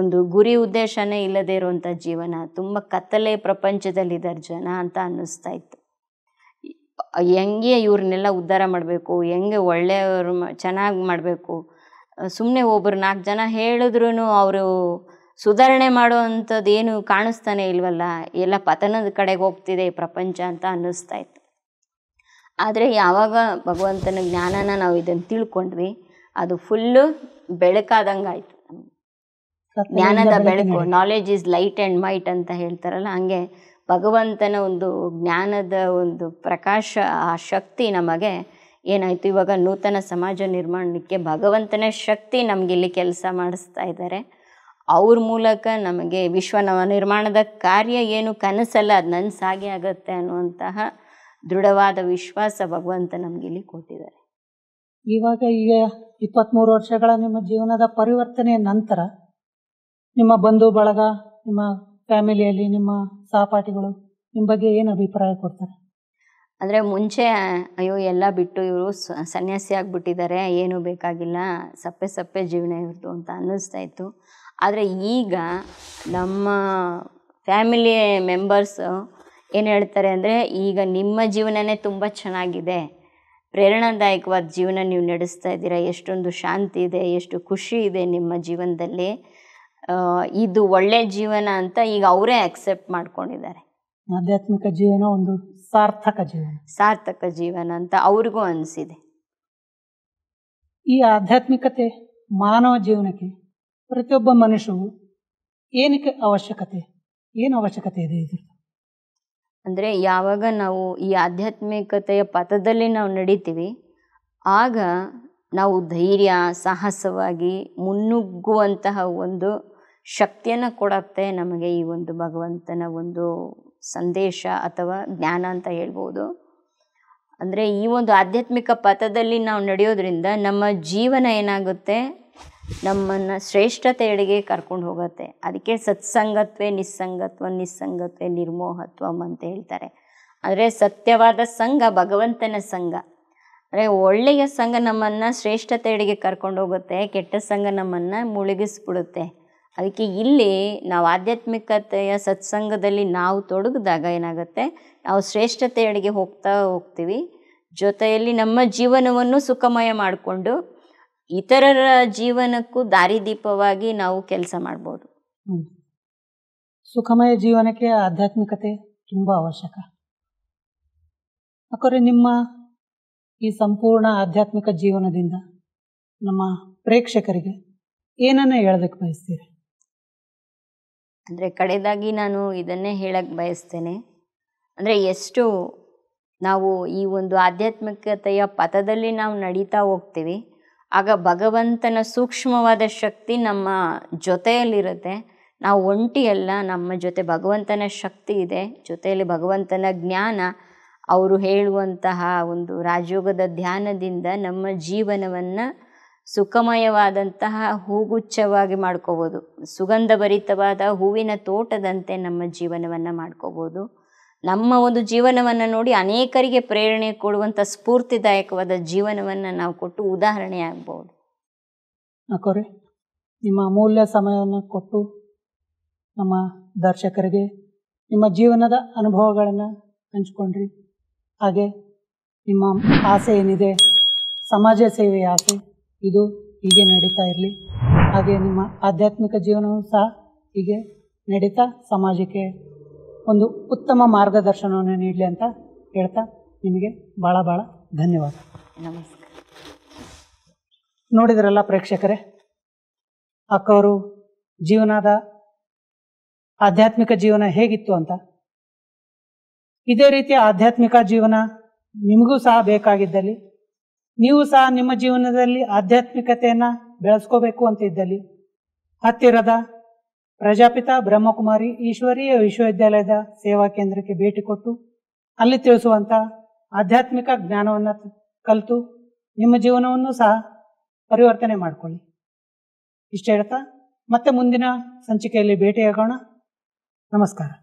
ಒಂದು ಗುರಿ ಉದ್ದೇಶನೇ ಇಲ್ಲದೇ ಇರುವಂಥ ಜೀವನ ತುಂಬ ಕತ್ತಲೆ ಪ್ರಪಂಚದಲ್ಲಿದ್ದಾರೆ ಜನ ಅಂತ ಅನ್ನಿಸ್ತಾ ಇತ್ತು ಹೆಂಗೆ ಇವ್ರನ್ನೆಲ್ಲ ಉದ್ಧಾರ ಮಾಡಬೇಕು ಹೆಂಗೆ ಒಳ್ಳೆಯವರು ಚೆನ್ನಾಗಿ ಮಾಡಬೇಕು ಸುಮ್ಮನೆ ಒಬ್ಬರು ನಾಲ್ಕು ಜನ ಹೇಳಿದ್ರೂ ಅವರು ಸುಧಾರಣೆ ಮಾಡುವಂಥದ್ದು ಏನು ಕಾಣಿಸ್ತಾನೆ ಇಲ್ವಲ್ಲ ಎಲ್ಲ ಪತನದ ಕಡೆಗೆ ಹೋಗ್ತಿದೆ ಈ ಪ್ರಪಂಚ ಅಂತ ಅನ್ನಿಸ್ತಾ ಇತ್ತು ಆದರೆ ಯಾವಾಗ ಭಗವಂತನ ಜ್ಞಾನನ ನಾವು ಇದನ್ನು ತಿಳ್ಕೊಂಡ್ವಿ ಅದು ಫುಲ್ಲು ಬೆಳಕಾದಂಗಾಯ್ತು ಆಯಿತು ಜ್ಞಾನದ ಬೆಳಕು knowledge is light and might ಅಂತ ಹೇಳ್ತಾರಲ್ಲ ಹಂಗೆ ಭಗವಂತನ ಒಂದು ಜ್ಞಾನದ ಒಂದು ಪ್ರಕಾಶ ಆ ಶಕ್ತಿ ನಮಗೆ ಏನಾಯಿತು ಇವಾಗ ನೂತನ ಸಮಾಜ ನಿರ್ಮಾಣಕ್ಕೆ ಭಗವಂತನ ಶಕ್ತಿ ನಮಗಿಲ್ಲಿ ಕೆಲಸ ಮಾಡಿಸ್ತಾ ಇದ್ದಾರೆ ಅವ್ರ ಮೂಲಕ ನಮಗೆ ವಿಶ್ವ ನಿರ್ಮಾಣದ ಕಾರ್ಯ ಏನು ಕನಸಲ್ಲ ಅದು ನನಸಾಗೆ ಆಗುತ್ತೆ ಅನ್ನುವಂತಹ ದೃಢವಾದ ವಿಶ್ವಾಸ ಭಗವಂತ ನಮಗಿಲ್ಲಿ ಕೊಟ್ಟಿದ್ದಾರೆ ಇವಾಗ ಈಗ ಇಪ್ಪತ್ತ್ಮೂರು ವರ್ಷಗಳ ನಿಮ್ಮ ಜೀವನದ ಪರಿವರ್ತನೆಯ ನಂತರ ನಿಮ್ಮ ಬಂಧು ಬಳಗ ನಿಮ್ಮ ಫ್ಯಾಮಿಲಿಯಲ್ಲಿ ನಿಮ್ಮ ಸಹಪಾಠಿಗಳು ನಿಮ್ಮ ಬಗ್ಗೆ ಏನು ಅಭಿಪ್ರಾಯ ಕೊಡ್ತಾರೆ ಅಂದರೆ ಮುಂಚೆ ಅಯ್ಯೋ ಎಲ್ಲ ಬಿಟ್ಟು ಇವರು ಸನ್ಯಾಸಿ ಆಗಿಬಿಟ್ಟಿದ್ದಾರೆ ಏನೂ ಬೇಕಾಗಿಲ್ಲ ಸಪ್ಪೆ ಸಪ್ಪೆ ಜೀವನ ಇವ್ರದ್ದು ಅಂತ ಅನ್ನಿಸ್ತಾ ಇತ್ತು ಆದರೆ ಈಗ ನಮ್ಮ ಫ್ಯಾಮಿಲಿ ಮೆಂಬರ್ಸು ಏನು ಹೇಳ್ತಾರೆ ಅಂದರೆ ಈಗ ನಿಮ್ಮ ಜೀವನನೇ ತುಂಬ ಚೆನ್ನಾಗಿದೆ ಪ್ರೇರಣಾದಾಯಕವಾದ ಜೀವನ ನೀವು ನಡೆಸ್ತಾ ಇದ್ದೀರಾ ಎಷ್ಟೊಂದು ಶಾಂತಿ ಇದೆ ಎಷ್ಟು ಖುಷಿ ಇದೆ ನಿಮ್ಮ ಜೀವನದಲ್ಲಿ ಇದು ಒಳ್ಳೆಯ ಜೀವನ ಅಂತ ಈಗ ಅವರೇ ಅಕ್ಸೆಪ್ಟ್ ಮಾಡ್ಕೊಂಡಿದ್ದಾರೆ ಆಧ್ಯಾತ್ಮಿಕ ಜೀವನ ಒಂದು ಸಾರ್ಥಕ ಜೀವನ ಸಾರ್ಥಕ ಜೀವನ ಅಂತ ಅವ್ರಿಗೂ ಅನಿಸಿದೆ ಈ ಆಧ್ಯಾತ್ಮಿಕತೆ ಮಾನವ ಜೀವನಕ್ಕೆ ಪ್ರತಿಯೊಬ್ಬ ಮನುಷ್ಯವು ಏನಕ್ಕೆ ಅವಶ್ಯಕತೆ ಏನು ಅವಶ್ಯಕತೆ ಇದೆ ಇದ್ರದ್ದು ಅಂದರೆ ಯಾವಾಗ ನಾವು ಈ ಆಧ್ಯಾತ್ಮಿಕತೆಯ ಪಥದಲ್ಲಿ ನಾವು ನಡೀತೀವಿ ಆಗ ನಾವು ಧೈರ್ಯ ಸಾಹಸವಾಗಿ ಮುನ್ನುಗ್ಗುವಂತಹ ಒಂದು ಶಕ್ತಿಯನ್ನು ಕೊಡತ್ತೆ ನಮಗೆ ಈ ಒಂದು ಭಗವಂತನ ಒಂದು ಸಂದೇಶ ಅಥವಾ ಜ್ಞಾನ ಅಂತ ಹೇಳ್ಬೋದು ಅಂದರೆ ಈ ಒಂದು ಆಧ್ಯಾತ್ಮಿಕ ಪಥದಲ್ಲಿ ನಾವು ನಡೆಯೋದ್ರಿಂದ ನಮ್ಮ ಜೀವನ ಏನಾಗುತ್ತೆ ನಮ್ಮನ್ನು ಶ್ರೇಷ್ಠತೆಯಡೆಗೆ ಕರ್ಕೊಂಡು ಹೋಗುತ್ತೆ ಅದಕ್ಕೆ ಸತ್ಸಂಗತ್ವೆ ನಿಸ್ಸಂಗತ್ವ ನಿಸ್ಸಂಗತ್ವೆ ನಿರ್ಮೋಹತ್ವಂ ಅಂತ ಹೇಳ್ತಾರೆ ಅಂದರೆ ಸತ್ಯವಾದ ಸಂಘ ಭಗವಂತನ ಸಂಘ ಅಂದರೆ ಒಳ್ಳೆಯ ಸಂಘ ನಮ್ಮನ್ನು ಶ್ರೇಷ್ಠತೆಯಡೆಗೆ ಕರ್ಕೊಂಡು ಹೋಗುತ್ತೆ ಕೆಟ್ಟ ಸಂಘ ನಮ್ಮನ್ನು ಮುಳುಗಿಸ್ಬಿಡುತ್ತೆ ಅದಕ್ಕೆ ಇಲ್ಲಿ ನಾವು ಆಧ್ಯಾತ್ಮಿಕತೆಯ ಸತ್ಸಂಗದಲ್ಲಿ ನಾವು ತೊಡಗಿದಾಗ ಏನಾಗುತ್ತೆ ನಾವು ಶ್ರೇಷ್ಠತೆಯಡೆಗೆ ಹೋಗ್ತಾ ಹೋಗ್ತೀವಿ ಜೊತೆಯಲ್ಲಿ ನಮ್ಮ ಜೀವನವನ್ನು ಸುಖಮಯ ಮಾಡಿಕೊಂಡು ಇತರರ ಜೀವನಕ್ಕೂ ದಾರಿದೀಪವಾಗಿ ನಾವು ಕೆಲಸ ಮಾಡ್ಬೋದು ಸುಖಮಯ ಜೀವನಕ್ಕೆ ಆಧ್ಯಾತ್ಮಿಕತೆ ತುಂಬ ಅವಶ್ಯಕ ಅಕ್ಕರೆ ನಿಮ್ಮ ಈ ಸಂಪೂರ್ಣ ಆಧ್ಯಾತ್ಮಿಕ ಜೀವನದಿಂದ ನಮ್ಮ ಪ್ರೇಕ್ಷಕರಿಗೆ ಏನನ್ನ ಹೇಳೋದಕ್ಕೆ ಬಯಸ್ತೀರಿ ಅಂದರೆ ಕಡೆಯದಾಗಿ ನಾನು ಇದನ್ನೇ ಹೇಳಕ್ಕೆ ಬಯಸ್ತೇನೆ ಅಂದರೆ ಎಷ್ಟು ನಾವು ಈ ಒಂದು ಆಧ್ಯಾತ್ಮಿಕತೆಯ ಪಥದಲ್ಲಿ ನಾವು ನಡೀತಾ ಹೋಗ್ತೀವಿ ಆಗ ಭಗವಂತನ ಸೂಕ್ಷ್ಮವಾದ ಶಕ್ತಿ ನಮ್ಮ ಜೊತೆಯಲ್ಲಿರುತ್ತೆ ನಾವು ಒಂಟಿಯಲ್ಲ ನಮ್ಮ ಜೊತೆ ಭಗವಂತನ ಶಕ್ತಿ ಇದೆ ಜೊತೆಯಲ್ಲಿ ಭಗವಂತನ ಜ್ಞಾನ ಅವರು ಹೇಳುವಂತಹ ಒಂದು ರಾಜಯೋಗದ ಧ್ಯಾನದಿಂದ ನಮ್ಮ ಜೀವನವನ್ನು ಸುಖಮಯವಾದಂತಹ ಹೂಗುಚ್ಛವಾಗಿ ಮಾಡ್ಕೋಬೋದು ಸುಗಂಧಭರಿತವಾದ ಹೂವಿನ ತೋಟದಂತೆ ನಮ್ಮ ಜೀವನವನ್ನು ಮಾಡ್ಕೋಬೋದು ನಮ್ಮ ಒಂದು ಜೀವನವನ್ನು ನೋಡಿ ಅನೇಕರಿಗೆ ಪ್ರೇರಣೆ ಕೊಡುವಂಥ ಸ್ಫೂರ್ತಿದಾಯಕವಾದ ಜೀವನವನ್ನು ನಾವು ಕೊಟ್ಟು ಉದಾಹರಣೆ ಆಗ್ಬೋದು ಅಕೋರೆ ನಿಮ್ಮ ಅಮೂಲ್ಯ ಸಮಯವನ್ನು ಕೊಟ್ಟು ನಮ್ಮ ದರ್ಶಕರಿಗೆ ನಿಮ್ಮ ಜೀವನದ ಅನುಭವಗಳನ್ನು ಹಂಚ್ಕೊಂಡ್ರಿ ಹಾಗೆ ನಿಮ್ಮ ಆಸೆ ಏನಿದೆ ಸಮಾಜ ಸೇವೆ ಆಸೆ ಇದು ಹೀಗೆ ನಡೀತಾ ಇರಲಿ ಹಾಗೆ ನಿಮ್ಮ ಆಧ್ಯಾತ್ಮಿಕ ಜೀವನವೂ ಸಹ ಹೀಗೆ ನಡೀತಾ ಸಮಾಜಕ್ಕೆ ಒಂದು ಉತ್ತಮ ಮಾರ್ಗದರ್ಶನವನ್ನು ನೀಡಲಿ ಅಂತ ಹೇಳ್ತಾ ನಿಮಗೆ ಭಾಳ ಭಾಳ ಧನ್ಯವಾದ ನಮಸ್ಕಾರ ನೋಡಿದ್ರಲ್ಲ ಪ್ರೇಕ್ಷಕರೇ ಅಕ್ಕವರು ಜೀವನದ ಆಧ್ಯಾತ್ಮಿಕ ಜೀವನ ಹೇಗಿತ್ತು ಅಂತ ಇದೇ ರೀತಿಯ ಆಧ್ಯಾತ್ಮಿಕ ಜೀವನ ನಿಮಗೂ ಸಹ ಬೇಕಾಗಿದ್ದಲ್ಲಿ ನೀವು ಸಹ ನಿಮ್ಮ ಜೀವನದಲ್ಲಿ ಆಧ್ಯಾತ್ಮಿಕತೆಯನ್ನು ಬೆಳೆಸ್ಕೋಬೇಕು ಅಂತ ಇದ್ದಲ್ಲಿ ಹತ್ತಿರದ ಪ್ರಜಾಪಿತ ಬ್ರಹ್ಮಕುಮಾರಿ ಈಶ್ವರೀಯ ವಿಶ್ವವಿದ್ಯಾಲಯದ ಸೇವಾ ಕೇಂದ್ರಕ್ಕೆ ಭೇಟಿ ಕೊಟ್ಟು ಅಲ್ಲಿ ತಿಳಿಸುವಂತ ಆಧ್ಯಾತ್ಮಿಕ ಜ್ಞಾನವನ್ನು ಕಲಿತು ನಿಮ್ಮ ಜೀವನವನ್ನು ಸಹ ಪರಿವರ್ತನೆ ಮಾಡಿಕೊಳ್ಳಿ ಇಷ್ಟ ಹೇಳ್ತಾ ಮತ್ತೆ ಮುಂದಿನ ಸಂಚಿಕೆಯಲ್ಲಿ ಭೇಟಿಯಾಗೋಣ ನಮಸ್ಕಾರ